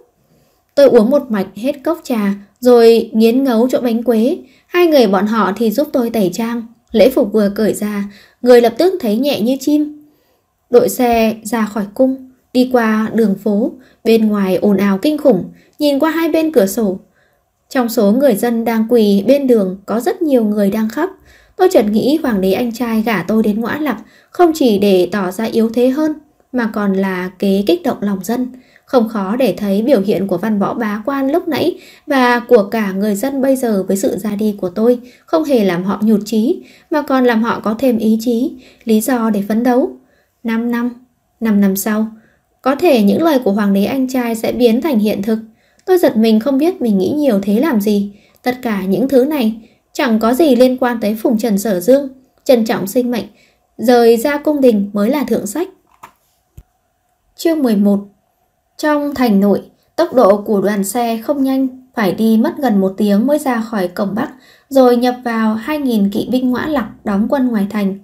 Tôi uống một mạch hết cốc trà, rồi nghiến ngấu chỗ bánh quế, hai người bọn họ thì giúp tôi tẩy trang. Lễ phục vừa cởi ra, người lập tức thấy nhẹ như chim. Đội xe ra khỏi cung, đi qua đường phố, bên ngoài ồn ào kinh khủng, nhìn qua hai bên cửa sổ, trong số người dân đang quỳ bên đường có rất nhiều người đang khóc. Tôi chợt nghĩ hoàng đế anh trai gả tôi đến ngõ lặc không chỉ để tỏ ra yếu thế hơn mà còn là kế kích động lòng dân. Không khó để thấy biểu hiện của văn võ bá quan lúc nãy và của cả người dân bây giờ với sự ra đi của tôi không hề làm họ nhụt chí mà còn làm họ có thêm ý chí, lý do để phấn đấu. 5 năm, 5 năm sau, có thể những lời của hoàng đế anh trai sẽ biến thành hiện thực – Tôi giật mình không biết mình nghĩ nhiều thế làm gì. Tất cả những thứ này chẳng có gì liên quan tới Phùng Trần Sở Dương, trân trọng sinh mệnh, rời ra cung đình mới là thượng sách. Chương 11 Trong thành nội, tốc độ của đoàn xe không nhanh, phải đi mất gần một tiếng mới ra khỏi cổng Bắc, rồi nhập vào 2.000 kỵ binh ngoã lặc đóng quân ngoài thành.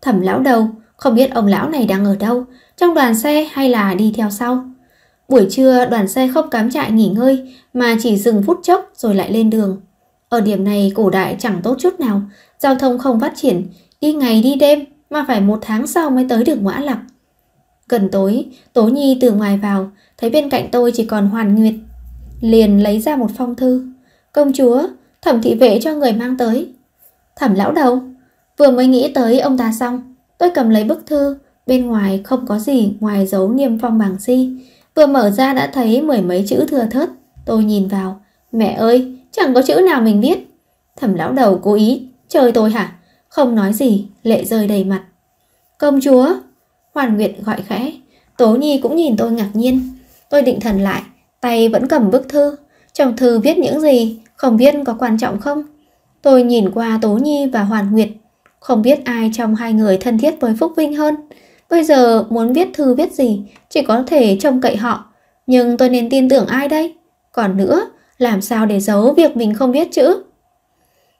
Thẩm lão đầu, không biết ông lão này đang ở đâu, trong đoàn xe hay là đi theo sau. Buổi trưa đoàn xe không cắm trại nghỉ ngơi mà chỉ dừng phút chốc rồi lại lên đường. Ở điểm này cổ đại chẳng tốt chút nào, giao thông không phát triển, đi ngày đi đêm mà phải một tháng sau mới tới được ngõ lặc. Gần tối, Tố Nhi từ ngoài vào, thấy bên cạnh tôi chỉ còn Hoàn Nguyệt. Liền lấy ra một phong thư. Công chúa, thẩm thị vệ cho người mang tới. Thẩm lão đầu, vừa mới nghĩ tới ông ta xong, tôi cầm lấy bức thư, bên ngoài không có gì ngoài dấu niêm phong bằng si. Vừa mở ra đã thấy mười mấy chữ thừa thớt. Tôi nhìn vào. Mẹ ơi, chẳng có chữ nào mình biết. Thẩm lão đầu cố ý. Chơi tôi hả? Không nói gì, lệ rơi đầy mặt. Công chúa! Hoàn Nguyệt gọi khẽ. Tố Nhi cũng nhìn tôi ngạc nhiên. Tôi định thần lại, tay vẫn cầm bức thư. Trong thư viết những gì, không biết có quan trọng không? Tôi nhìn qua Tố Nhi và Hoàn Nguyệt. Không biết ai trong hai người thân thiết với Phúc Vinh hơn. Bây giờ muốn viết thư viết gì, chỉ có thể trông cậy họ. Nhưng tôi nên tin tưởng ai đây? Còn nữa, làm sao để giấu việc mình không biết chữ?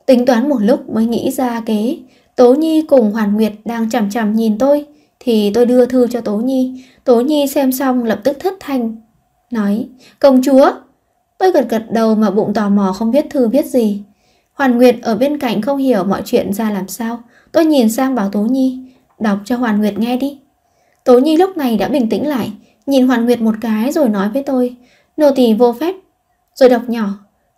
Tính toán một lúc mới nghĩ ra kế. Tố Nhi cùng Hoàn Nguyệt đang chằm chằm nhìn tôi. Thì tôi đưa thư cho Tố Nhi. Tố Nhi xem xong lập tức thất thanh. Nói, công chúa. Tôi gật gật đầu mà bụng tò mò không biết thư viết gì. Hoàn Nguyệt ở bên cạnh không hiểu mọi chuyện ra làm sao. Tôi nhìn sang bảo Tố Nhi. Đọc cho Hoàn Nguyệt nghe đi. Tố Nhi lúc này đã bình tĩnh lại, nhìn Hoàn Nguyệt một cái rồi nói với tôi, nô tỳ vô phép. Rồi đọc nhỏ,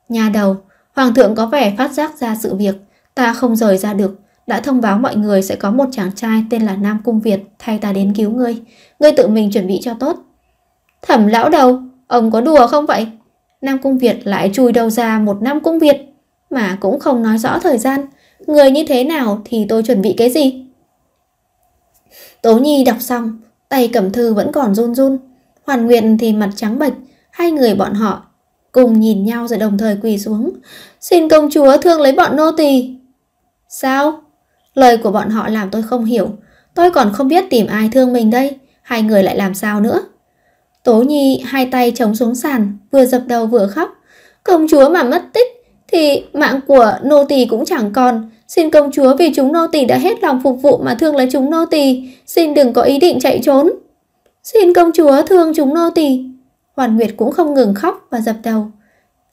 nhà đầu, Hoàng thượng có vẻ phát giác ra sự việc, ta không rời ra được, đã thông báo mọi người sẽ có một chàng trai tên là Nam Cung Việt thay ta đến cứu ngươi, ngươi tự mình chuẩn bị cho tốt. Thẩm lão đầu, ông có đùa không vậy? Nam Cung Việt lại chui đầu ra một Nam Cung Việt, mà cũng không nói rõ thời gian, người như thế nào thì tôi chuẩn bị cái gì? Tố Nhi đọc xong, tay cầm thư vẫn còn run run. Hoàn Nguyện thì mặt trắng bệch, hai người bọn họ cùng nhìn nhau rồi đồng thời quỳ xuống. Xin công chúa thương lấy bọn nô tỳ. Sao? Lời của bọn họ làm tôi không hiểu. Tôi còn không biết tìm ai thương mình đây. Hai người lại làm sao nữa? Tố Nhi hai tay chống xuống sàn, vừa dập đầu vừa khóc. Công chúa mà mất tích thì mạng của nô tỳ cũng chẳng còn. Xin công chúa vì chúng nô tỳ đã hết lòng phục vụ mà thương lấy chúng nô tỳ, xin đừng có ý định chạy trốn. Xin công chúa thương chúng nô tỳ. Hoàn Nguyệt cũng không ngừng khóc và dập đầu.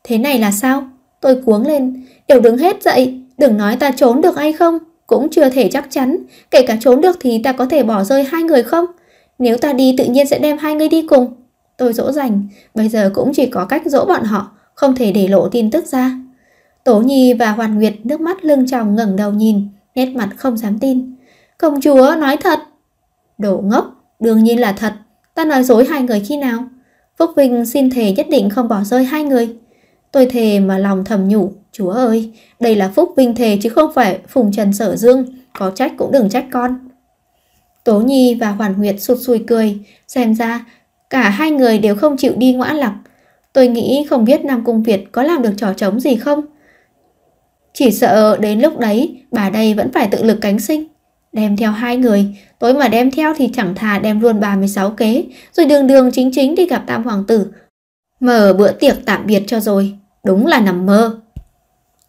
Thế này là sao? Tôi cuống lên, đều đứng hết dậy, đừng nói ta trốn được hay không, cũng chưa thể chắc chắn, kể cả trốn được thì ta có thể bỏ rơi hai người không? Nếu ta đi tự nhiên sẽ đem hai người đi cùng. Tôi dỗ dành, bây giờ cũng chỉ có cách dỗ bọn họ, không thể để lộ tin tức ra. Tố Nhi và Hoàn Nguyệt nước mắt lưng tròng ngẩng đầu nhìn, nét mặt không dám tin. Công chúa nói thật. Đổ ngốc, đương nhiên là thật. Ta nói dối hai người khi nào? Phúc Vinh xin thề nhất định không bỏ rơi hai người. Tôi thề mà lòng thầm nhủ, chúa ơi, đây là Phúc Vinh thề chứ không phải Phùng Trần Sở Dương, có trách cũng đừng trách con. Tố Nhi và Hoàn Nguyệt sụt sùi cười, xem ra cả hai người đều không chịu đi ngoã lặc. Tôi nghĩ không biết Nam Cung Việt có làm được trò trống gì không? Chỉ sợ đến lúc đấy bà đây vẫn phải tự lực cánh sinh. Đem theo hai người, tối mà đem theo thì chẳng thà đem luôn 36 kế, rồi đường đường chính chính đi gặp tam hoàng tử. Mở bữa tiệc tạm biệt cho rồi, đúng là nằm mơ.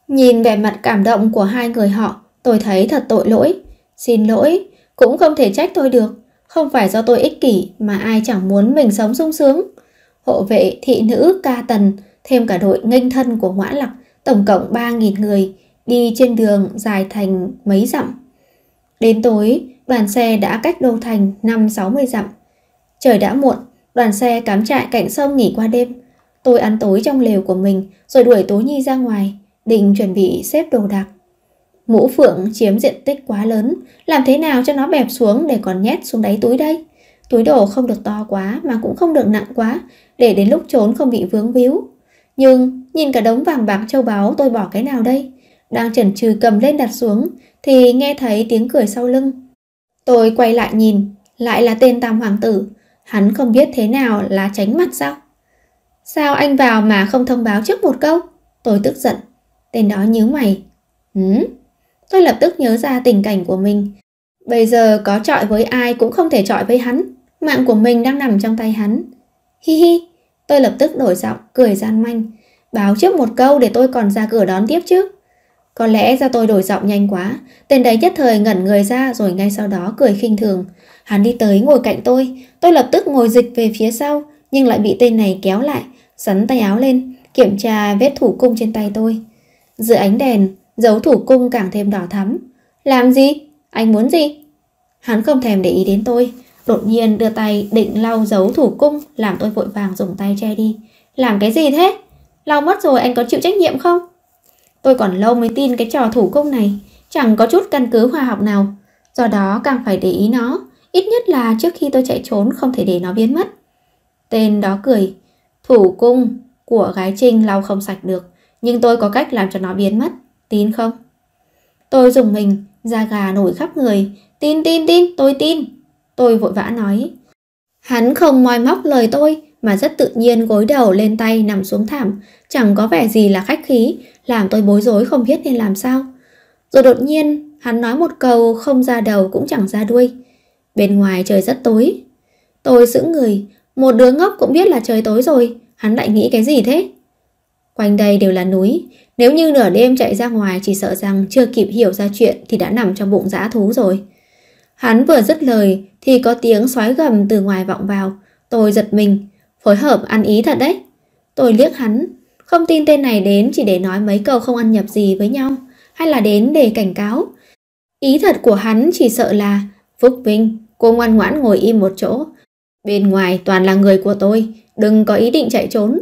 Nhìn vẻ mặt cảm động của hai người họ, tôi thấy thật tội lỗi. Xin lỗi, cũng không thể trách tôi được. Không phải do tôi ích kỷ mà ai chẳng muốn mình sống sung sướng. Hộ vệ, thị nữ, ca tần, thêm cả đội nghênh thân của ngoã lặc tổng cộng 3.000 người đi trên đường dài thành mấy dặm. Đến tối, đoàn xe đã cách đô thành 5-60 dặm. Trời đã muộn, đoàn xe cắm trại cạnh sông nghỉ qua đêm. Tôi ăn tối trong lều của mình rồi đuổi Tố Nhi ra ngoài, định chuẩn bị xếp đồ đạc. Mũ phượng chiếm diện tích quá lớn, làm thế nào cho nó bẹp xuống để còn nhét xuống đáy túi đây? Túi đồ không được to quá mà cũng không được nặng quá, để đến lúc trốn không bị vướng víu. Nhưng nhìn cả đống vàng bạc châu báu tôi bỏ cái nào đây? Đang chần chừ cầm lên đặt xuống thì nghe thấy tiếng cười sau lưng. Tôi quay lại nhìn, lại là tên tam hoàng tử. Hắn không biết thế nào là tránh mặt sao? Sao anh vào mà không thông báo trước một câu? Tôi tức giận. Tên đó nhíu mày. Hứ? Tôi lập tức nhớ ra tình cảnh của mình. Bây giờ có trọi với ai cũng không thể trọi với hắn. Mạng của mình đang nằm trong tay hắn. Hi hi, Tôi lập tức đổi giọng, cười gian manh. Báo trước một câu để tôi còn ra cửa đón tiếp chứ. Có lẽ do tôi đổi giọng nhanh quá, tên đấy nhất thời ngẩn người ra rồi ngay sau đó cười khinh thường. Hắn đi tới ngồi cạnh tôi, tôi lập tức ngồi dịch về phía sau, nhưng lại bị tên này kéo lại, sắn tay áo lên, kiểm tra vết thủ cung trên tay tôi. Giữa ánh đèn, dấu thủ cung càng thêm đỏ thắm. Làm gì? Anh muốn gì? Hắn không thèm để ý đến tôi, Đột nhiên đưa tay định lau dấu thủ cung Làm tôi vội vàng dùng tay che đi Làm cái gì thế? Lau mất rồi anh có chịu trách nhiệm không? Tôi còn lâu mới tin cái trò thủ cung này Chẳng có chút căn cứ khoa học nào Do đó càng phải để ý nó Ít nhất là trước khi tôi chạy trốn không thể để nó biến mất Tên đó cười Thủ cung của gái Trinh lau không sạch được Nhưng tôi có cách làm cho nó biến mất Tin không? Tôi dùng mình Da gà nổi khắp người Tin tin tin tôi tin Tôi vội vã nói. Hắn không moi móc lời tôi mà rất tự nhiên gối đầu lên tay nằm xuống thảm, chẳng có vẻ gì là khách khí, làm tôi bối rối không biết nên làm sao. Rồi đột nhiên, hắn nói một câu không ra đầu cũng chẳng ra đuôi. Bên ngoài trời rất tối. Tôi sững người, một đứa ngốc cũng biết là trời tối rồi, hắn lại nghĩ cái gì thế? Quanh đây đều là núi, nếu như nửa đêm chạy ra ngoài chỉ sợ rằng chưa kịp hiểu ra chuyện thì đã nằm trong bụng dã thú rồi. Hắn vừa dứt lời thì có tiếng xoáy gầm từ ngoài vọng vào. Tôi giật mình, phối hợp ăn ý thật đấy. Tôi liếc hắn, không tin tên này đến chỉ để nói mấy câu không ăn nhập gì với nhau, hay là đến để cảnh cáo. Ý thật của hắn chỉ sợ là, Phúc Vinh, cô ngoan ngoãn ngồi im một chỗ. Bên ngoài toàn là người của tôi, đừng có ý định chạy trốn.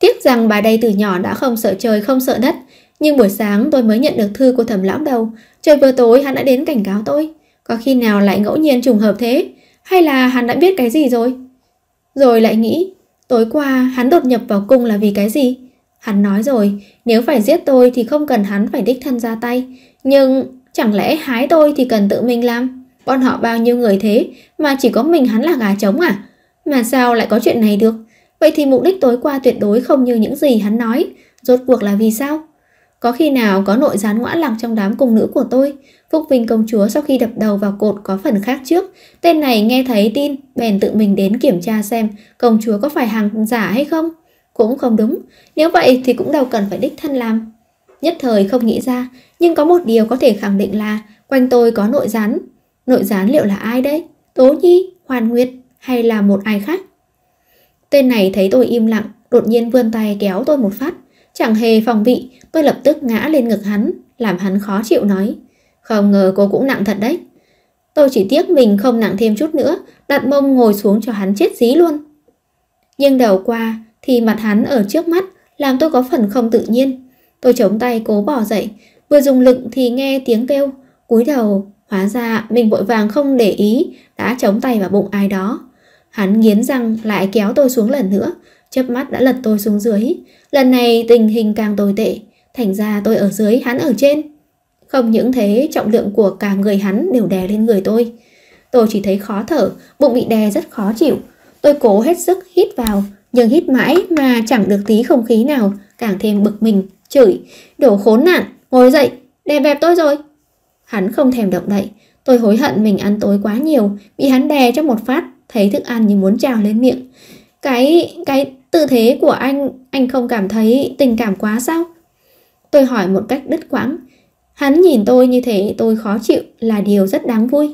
Tiếc rằng bà đây từ nhỏ đã không sợ trời không sợ đất, nhưng buổi sáng tôi mới nhận được thư của thẩm lão đầu, trời vừa tối hắn đã đến cảnh cáo tôi. Có khi nào lại ngẫu nhiên trùng hợp thế? Hay là hắn đã biết cái gì rồi? Rồi lại nghĩ, tối qua hắn đột nhập vào cung là vì cái gì? Hắn nói rồi, nếu phải giết tôi thì không cần hắn phải đích thân ra tay. Nhưng chẳng lẽ hái tôi thì cần tự mình làm? Bọn họ bao nhiêu người thế mà chỉ có mình hắn là gà trống à? Mà sao lại có chuyện này được? Vậy thì mục đích tối qua tuyệt đối không như những gì hắn nói. Rốt cuộc là vì sao? Có khi nào có nội gián ngõa lặng trong đám cung nữ của tôi? Phúc Vinh công chúa sau khi đập đầu vào cột có phần khác trước. Tên này nghe thấy tin, bèn tự mình đến kiểm tra xem công chúa có phải hàng giả hay không. Cũng không đúng, nếu vậy thì cũng đâu cần phải đích thân làm. Nhất thời không nghĩ ra, nhưng có một điều có thể khẳng định là quanh tôi có nội gián. Nội gián liệu là ai đấy? Tố Nhi, Hoàn Nguyệt hay là một ai khác? Tên này thấy tôi im lặng, đột nhiên vươn tay kéo tôi một phát. Chẳng hề phòng bị, tôi lập tức ngã lên ngực hắn, làm hắn khó chịu nói. Không ngờ cô cũng nặng thật đấy. Tôi chỉ tiếc mình không nặng thêm chút nữa, đặt mông ngồi xuống cho hắn chết dí luôn. Nhưng đầu qua thì mặt hắn ở trước mắt làm tôi có phần không tự nhiên. Tôi chống tay cố bỏ dậy, vừa dùng lực thì nghe tiếng kêu, cúi đầu, hóa ra mình vội vàng không để ý, đã chống tay vào bụng ai đó. Hắn nghiến răng lại kéo tôi xuống lần nữa, chớp mắt đã lật tôi xuống dưới. Lần này tình hình càng tồi tệ, thành ra tôi ở dưới hắn ở trên. Không những thế, trọng lượng của cả người hắn đều đè lên người tôi. Tôi chỉ thấy khó thở, bụng bị đè rất khó chịu. Tôi cố hết sức hít vào, nhưng hít mãi mà chẳng được tí không khí nào, càng thêm bực mình, chửi, đổ khốn nạn, ngồi dậy, đè bẹp tôi rồi. Hắn không thèm động đậy, tôi hối hận mình ăn tối quá nhiều, bị hắn đè trong một phát, thấy thức ăn như muốn trào lên miệng. Cái cái tư thế của anh, anh không cảm thấy tình cảm quá sao? Tôi hỏi một cách đứt quãng. Hắn nhìn tôi như thế tôi khó chịu là điều rất đáng vui.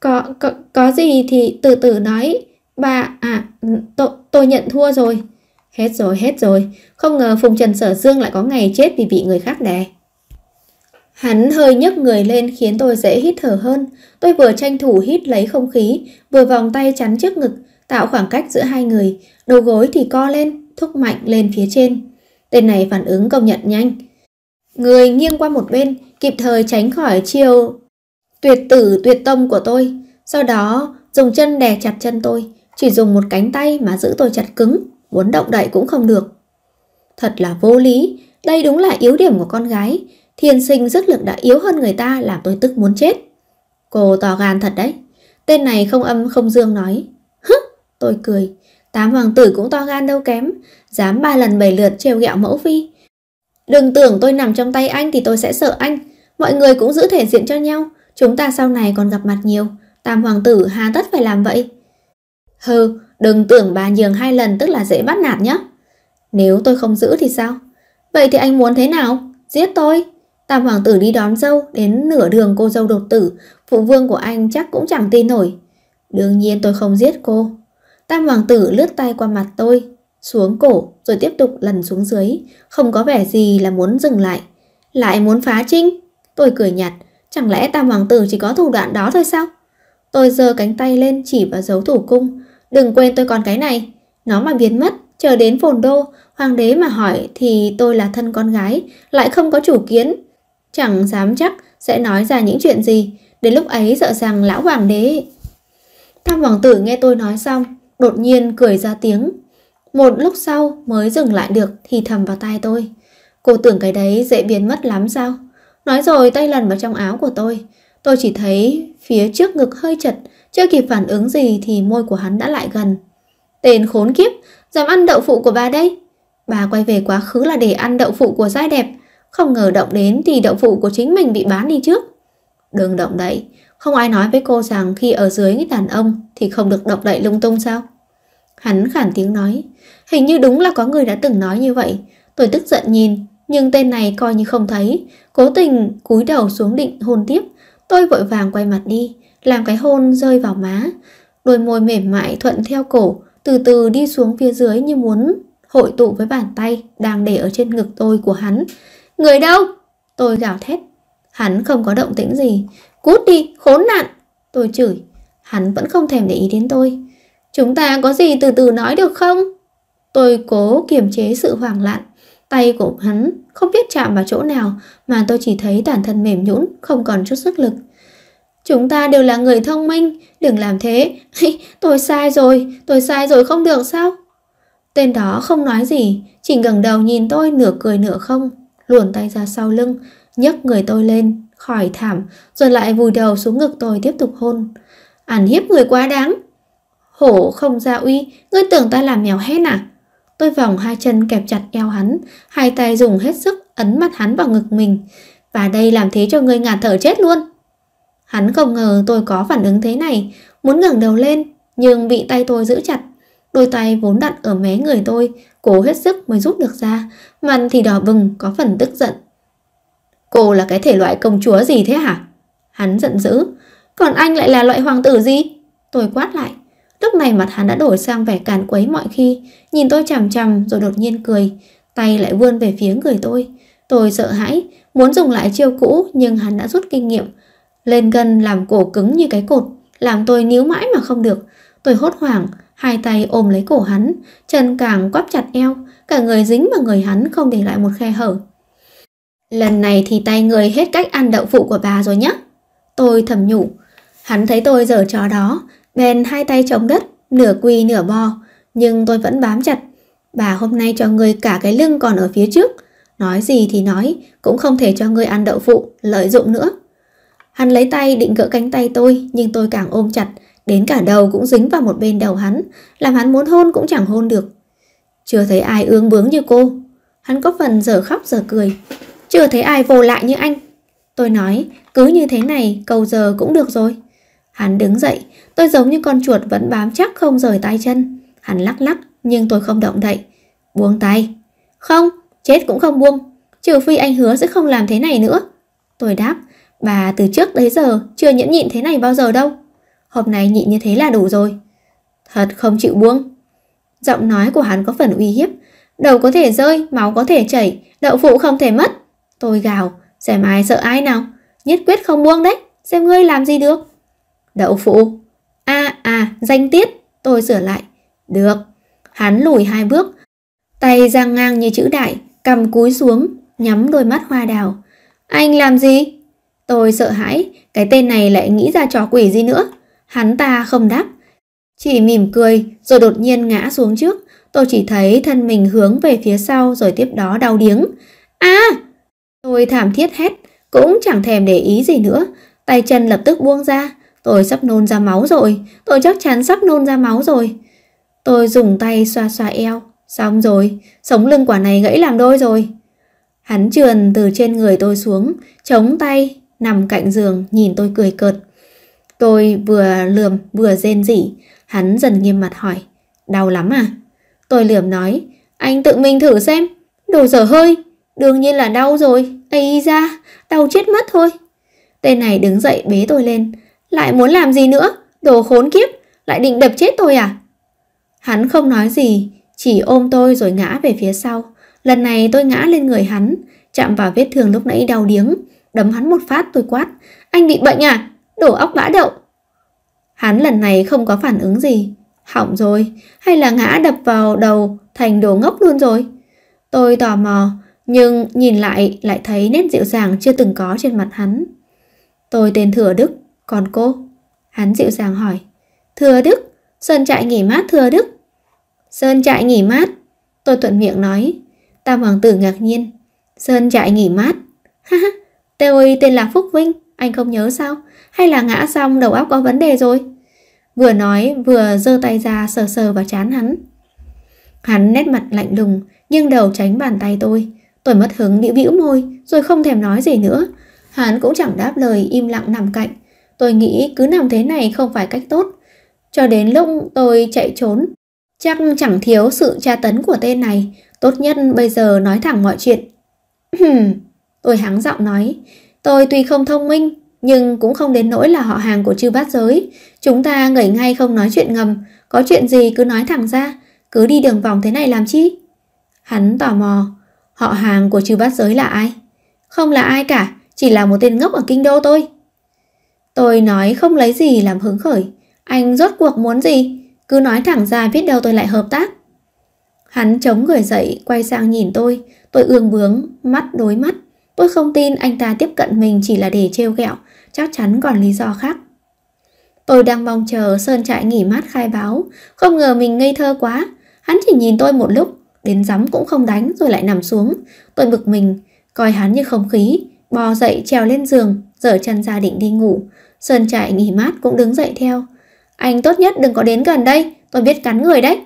Có có, có gì thì từ từ nói. Bà à ừ, tôi tôi nhận thua rồi. Hết rồi, hết rồi. Không ngờ Phùng Trần Sở Dương lại có ngày chết vì bị người khác đè. Hắn hơi nhấc người lên khiến tôi dễ hít thở hơn. Tôi vừa tranh thủ hít lấy không khí, vừa vòng tay chắn trước ngực, tạo khoảng cách giữa hai người, đầu gối thì co lên, thúc mạnh lên phía trên. Tên này phản ứng công nhận nhanh. Người nghiêng qua một bên, kịp thời tránh khỏi chiêu tuyệt tử tuyệt tông của tôi, sau đó dùng chân đè chặt chân tôi, chỉ dùng một cánh tay mà giữ tôi chặt cứng, muốn động đậy cũng không được. Thật là vô lý, đây đúng là yếu điểm của con gái, thiên sinh sức lực đã yếu hơn người ta làm tôi tức muốn chết. Cô tò gan thật đấy. Tên này không âm không dương nói. Tôi cười, tám hoàng tử cũng to gan đâu kém, dám ba lần bảy lượt trêu ghẹo mẫu phi. Đừng tưởng tôi nằm trong tay anh thì tôi sẽ sợ anh, mọi người cũng giữ thể diện cho nhau, chúng ta sau này còn gặp mặt nhiều, tam hoàng tử hà tất phải làm vậy. Hừ, đừng tưởng bà nhường hai lần tức là dễ bắt nạt nhé. Nếu tôi không giữ thì sao? Vậy thì anh muốn thế nào? Giết tôi? Tam hoàng tử đi đón dâu, đến nửa đường cô dâu đột tử, phụ vương của anh chắc cũng chẳng tin nổi. Đương nhiên tôi không giết cô, Tam hoàng tử lướt tay qua mặt tôi, xuống cổ rồi tiếp tục lần xuống dưới, không có vẻ gì là muốn dừng lại. Lại muốn phá trinh? Tôi cười nhạt, chẳng lẽ tam hoàng tử chỉ có thủ đoạn đó thôi sao? Tôi giơ cánh tay lên chỉ vào dấu thủ cung, đừng quên tôi còn cái này, nó mà biến mất, chờ đến phồn đô, hoàng đế mà hỏi thì tôi là thân con gái, lại không có chủ kiến. Chẳng dám chắc sẽ nói ra những chuyện gì, đến lúc ấy sợ rằng lão hoàng đế. Tam hoàng tử nghe tôi nói xong, đột nhiên cười ra tiếng. Một lúc sau mới dừng lại được thì thầm vào tai tôi. Cô tưởng cái đấy dễ biến mất lắm sao? Nói rồi tay lần vào trong áo của tôi. Tôi chỉ thấy phía trước ngực hơi chật, chưa kịp phản ứng gì thì môi của hắn đã lại gần. Tên khốn kiếp, dám ăn đậu phụ của bà đấy. Bà quay về quá khứ là để ăn đậu phụ của giai đẹp, không ngờ động đến thì đậu phụ của chính mình bị bán đi trước. Đừng động đậy, không ai nói với cô rằng khi ở dưới đàn ông thì không được động đậy lung tung sao? Hắn khản tiếng nói, hình như đúng là có người đã từng nói như vậy. Tôi tức giận nhìn, nhưng tên này coi như không thấy, cố tình cúi đầu xuống định hôn tiếp. Tôi vội vàng quay mặt đi, làm cái hôn rơi vào má. Đôi môi mềm mại thuận theo cổ, từ từ đi xuống phía dưới như muốn hội tụ với bàn tay đang để ở trên ngực tôi của hắn. Người đâu? Tôi gào thét. Hắn không có động tĩnh gì, Cút đi, khốn nạn Tôi chửi Hắn vẫn không thèm để ý đến tôi Chúng ta có gì từ từ nói được không? Tôi cố kiềm chế sự hoảng loạn Tay của hắn không biết chạm vào chỗ nào mà tôi chỉ thấy toàn thân mềm nhũn, không còn chút sức lực. Chúng ta đều là người thông minh, đừng làm thế. tôi sai rồi, tôi sai rồi không được sao? Tên đó không nói gì, chỉ ngẩng đầu nhìn tôi nửa cười nửa không, luồn tay ra sau lưng, nhấc người tôi lên, khỏi thảm, rồi lại vùi đầu xuống ngực tôi tiếp tục hôn. Ăn hiếp người quá đáng. Hổ không ra uy, ngươi tưởng ta làm mèo hét à? Tôi vòng hai chân kẹp chặt eo hắn, hai tay dùng hết sức ấn mặt hắn vào ngực mình. Và đây làm thế cho ngươi ngạt thở chết luôn. Hắn không ngờ tôi có phản ứng thế này, muốn ngẩng đầu lên, nhưng bị tay tôi giữ chặt. Đôi tay vốn đặt ở mé người tôi, cố hết sức mới rút được ra, mặt thì đỏ bừng, có phần tức giận. Cô là cái thể loại công chúa gì thế hả? Hắn giận dữ. Còn anh lại là loại hoàng tử gì? Tôi quát lại. Lúc này mặt hắn đã đổi sang vẻ càn quấy mọi khi, nhìn tôi chằm chằm rồi đột nhiên cười, tay lại vươn về phía người tôi. Tôi sợ hãi, muốn dùng lại chiêu cũ nhưng hắn đã rút kinh nghiệm. Lên gần làm cổ cứng như cái cột, làm tôi níu mãi mà không được. Tôi hốt hoảng, hai tay ôm lấy cổ hắn, chân càng quắp chặt eo, cả người dính vào người hắn không để lại một khe hở. Lần này thì tay người hết cách ăn đậu phụ của bà rồi nhá. Tôi thầm nhủ. Hắn thấy tôi giở trò đó, bèn hai tay chống đất, nửa quỳ nửa bò, nhưng tôi vẫn bám chặt. Bà hôm nay cho người cả cái lưng còn ở phía trước, nói gì thì nói, cũng không thể cho người ăn đậu phụ, lợi dụng nữa. Hắn lấy tay định gỡ cánh tay tôi, nhưng tôi càng ôm chặt, đến cả đầu cũng dính vào một bên đầu hắn, làm hắn muốn hôn cũng chẳng hôn được. Chưa thấy ai ương bướng như cô, hắn có phần giờ khóc giờ cười chưa thấy ai vô lại như anh. Tôi nói, cứ như thế này, cầu giờ cũng được rồi. Hắn đứng dậy, tôi giống như con chuột vẫn bám chắc không rời tay chân. Hắn lắc lắc, nhưng tôi không động đậy. Buông tay. Không, chết cũng không buông. Trừ phi anh hứa sẽ không làm thế này nữa. Tôi đáp, bà từ trước tới giờ chưa nhẫn nhịn thế này bao giờ đâu. Hôm nay nhịn như thế là đủ rồi. Thật không chịu buông. Giọng nói của hắn có phần uy hiếp. Đầu có thể rơi, máu có thể chảy, đậu phụ không thể mất. Tôi gào, xem ai sợ ai nào, nhất quyết không buông đấy, xem ngươi làm gì được. Đậu phụ, a à, à, danh tiết, tôi sửa lại. Được, hắn lùi hai bước, tay giang ngang như chữ đại, cầm cúi xuống, nhắm đôi mắt hoa đào. Anh làm gì? Tôi sợ hãi, cái tên này lại nghĩ ra trò quỷ gì nữa. Hắn ta không đáp, chỉ mỉm cười rồi đột nhiên ngã xuống trước. Tôi chỉ thấy thân mình hướng về phía sau rồi tiếp đó đau điếng. À! Tôi thảm thiết hét, cũng chẳng thèm để ý gì nữa, tay chân lập tức buông ra, tôi sắp nôn ra máu rồi, tôi chắc chắn sắp nôn ra máu rồi. Tôi dùng tay xoa xoa eo, xong rồi, sống lưng quả này gãy làm đôi rồi. Hắn trườn từ trên người tôi xuống, chống tay, nằm cạnh giường nhìn tôi cười cợt. Tôi vừa lườm vừa rên rỉ, hắn dần nghiêm mặt hỏi, đau lắm à? Tôi lườm nói, anh tự mình thử xem, đồ dở hơi. Đương nhiên là đau rồi, ấy ra, đau chết mất thôi. Tên này đứng dậy bế tôi lên, lại muốn làm gì nữa, đồ khốn kiếp, lại định đập chết tôi à? Hắn không nói gì, chỉ ôm tôi rồi ngã về phía sau. Lần này tôi ngã lên người hắn, chạm vào vết thương lúc nãy đau điếng, đấm hắn một phát tôi quát, anh bị bệnh à, đổ óc bã đậu. Hắn lần này không có phản ứng gì, hỏng rồi, hay là ngã đập vào đầu thành đồ ngốc luôn rồi. Tôi tò mò, nhưng nhìn lại lại thấy nét dịu dàng chưa từng có trên mặt hắn. Tôi tên Thừa Đức, còn cô? Hắn dịu dàng hỏi. Thừa Đức, Sơn trại nghỉ mát Thừa Đức. Sơn trại nghỉ mát, tôi thuận miệng nói. Tam hoàng tử ngạc nhiên. Sơn trại nghỉ mát. Ha ha, tôi tên là Phúc Vinh, anh không nhớ sao? Hay là ngã xong đầu óc có vấn đề rồi? Vừa nói vừa giơ tay ra sờ sờ vào chán hắn. Hắn nét mặt lạnh lùng, nhưng đầu tránh bàn tay tôi, Tôi mất hứng bĩu bĩu môi Rồi không thèm nói gì nữa Hắn cũng chẳng đáp lời im lặng nằm cạnh Tôi nghĩ cứ nằm thế này không phải cách tốt Cho đến lúc tôi chạy trốn Chắc chẳng thiếu sự tra tấn của tên này Tốt nhất bây giờ nói thẳng mọi chuyện Tôi hắng giọng nói Tôi tuy không thông minh Nhưng cũng không đến nỗi là họ hàng của chư bát giới Chúng ta ngẩy ngay không nói chuyện ngầm Có chuyện gì cứ nói thẳng ra Cứ đi đường vòng thế này làm chi Hắn tò mò Họ hàng của chư bát giới là ai? Không là ai cả, chỉ là một tên ngốc ở kinh đô tôi. Tôi nói không lấy gì làm hứng khởi. Anh rốt cuộc muốn gì? Cứ nói thẳng ra biết đâu tôi lại hợp tác. Hắn chống người dậy, quay sang nhìn tôi. Tôi ương bướng, mắt đối mắt. Tôi không tin anh ta tiếp cận mình chỉ là để trêu ghẹo, chắc chắn còn lý do khác. Tôi đang mong chờ Sơn Trại nghỉ mát khai báo, không ngờ mình ngây thơ quá. Hắn chỉ nhìn tôi một lúc, đến giấm cũng không đánh rồi lại nằm xuống. Tôi bực mình, coi hắn như không khí, bò dậy trèo lên giường, dở chân ra định đi ngủ. Sơn trại nghỉ mát cũng đứng dậy theo. Anh tốt nhất đừng có đến gần đây, tôi biết cắn người đấy.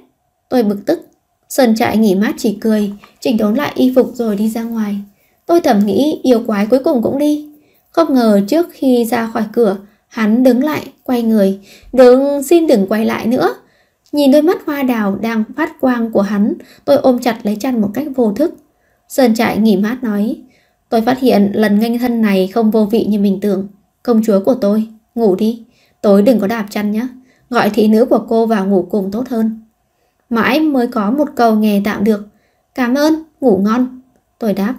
Tôi bực tức. Sơn trại nghỉ mát chỉ cười, chỉnh đốn lại y phục rồi đi ra ngoài. Tôi thầm nghĩ yêu quái cuối cùng cũng đi. Không ngờ trước khi ra khỏi cửa, hắn đứng lại, quay người. Đừng, xin đừng quay lại nữa. Nhìn đôi mắt hoa đào đang phát quang của hắn, tôi ôm chặt lấy chăn một cách vô thức. Sơn trại nghỉ mát nói, tôi phát hiện lần nghênh thân này không vô vị như mình tưởng. Công chúa của tôi, ngủ đi, tối đừng có đạp chăn nhé, gọi thị nữ của cô vào ngủ cùng tốt hơn. Mãi mới có một câu nghề tạm được, cảm ơn, ngủ ngon. Tôi đáp,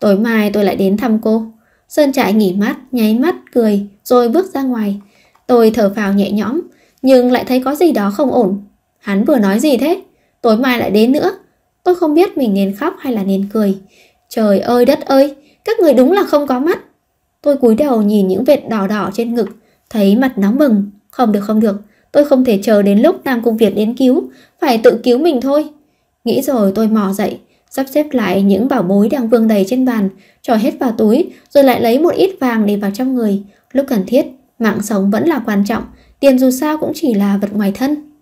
tối mai tôi lại đến thăm cô. Sơn trại nghỉ mát, nháy mắt, cười, rồi bước ra ngoài. Tôi thở phào nhẹ nhõm, nhưng lại thấy có gì đó không ổn. Hắn vừa nói gì thế? Tối mai lại đến nữa. Tôi không biết mình nên khóc hay là nên cười. Trời ơi đất ơi, các người đúng là không có mắt. Tôi cúi đầu nhìn những vệt đỏ đỏ trên ngực, thấy mặt nóng bừng. Không được không được, tôi không thể chờ đến lúc Nam Cung Việt đến cứu, phải tự cứu mình thôi. Nghĩ rồi tôi mò dậy, sắp xếp lại những bảo bối đang vương đầy trên bàn, cho hết vào túi, rồi lại lấy một ít vàng để vào trong người. Lúc cần thiết, mạng sống vẫn là quan trọng, Tiền dù sao cũng chỉ là vật ngoài thân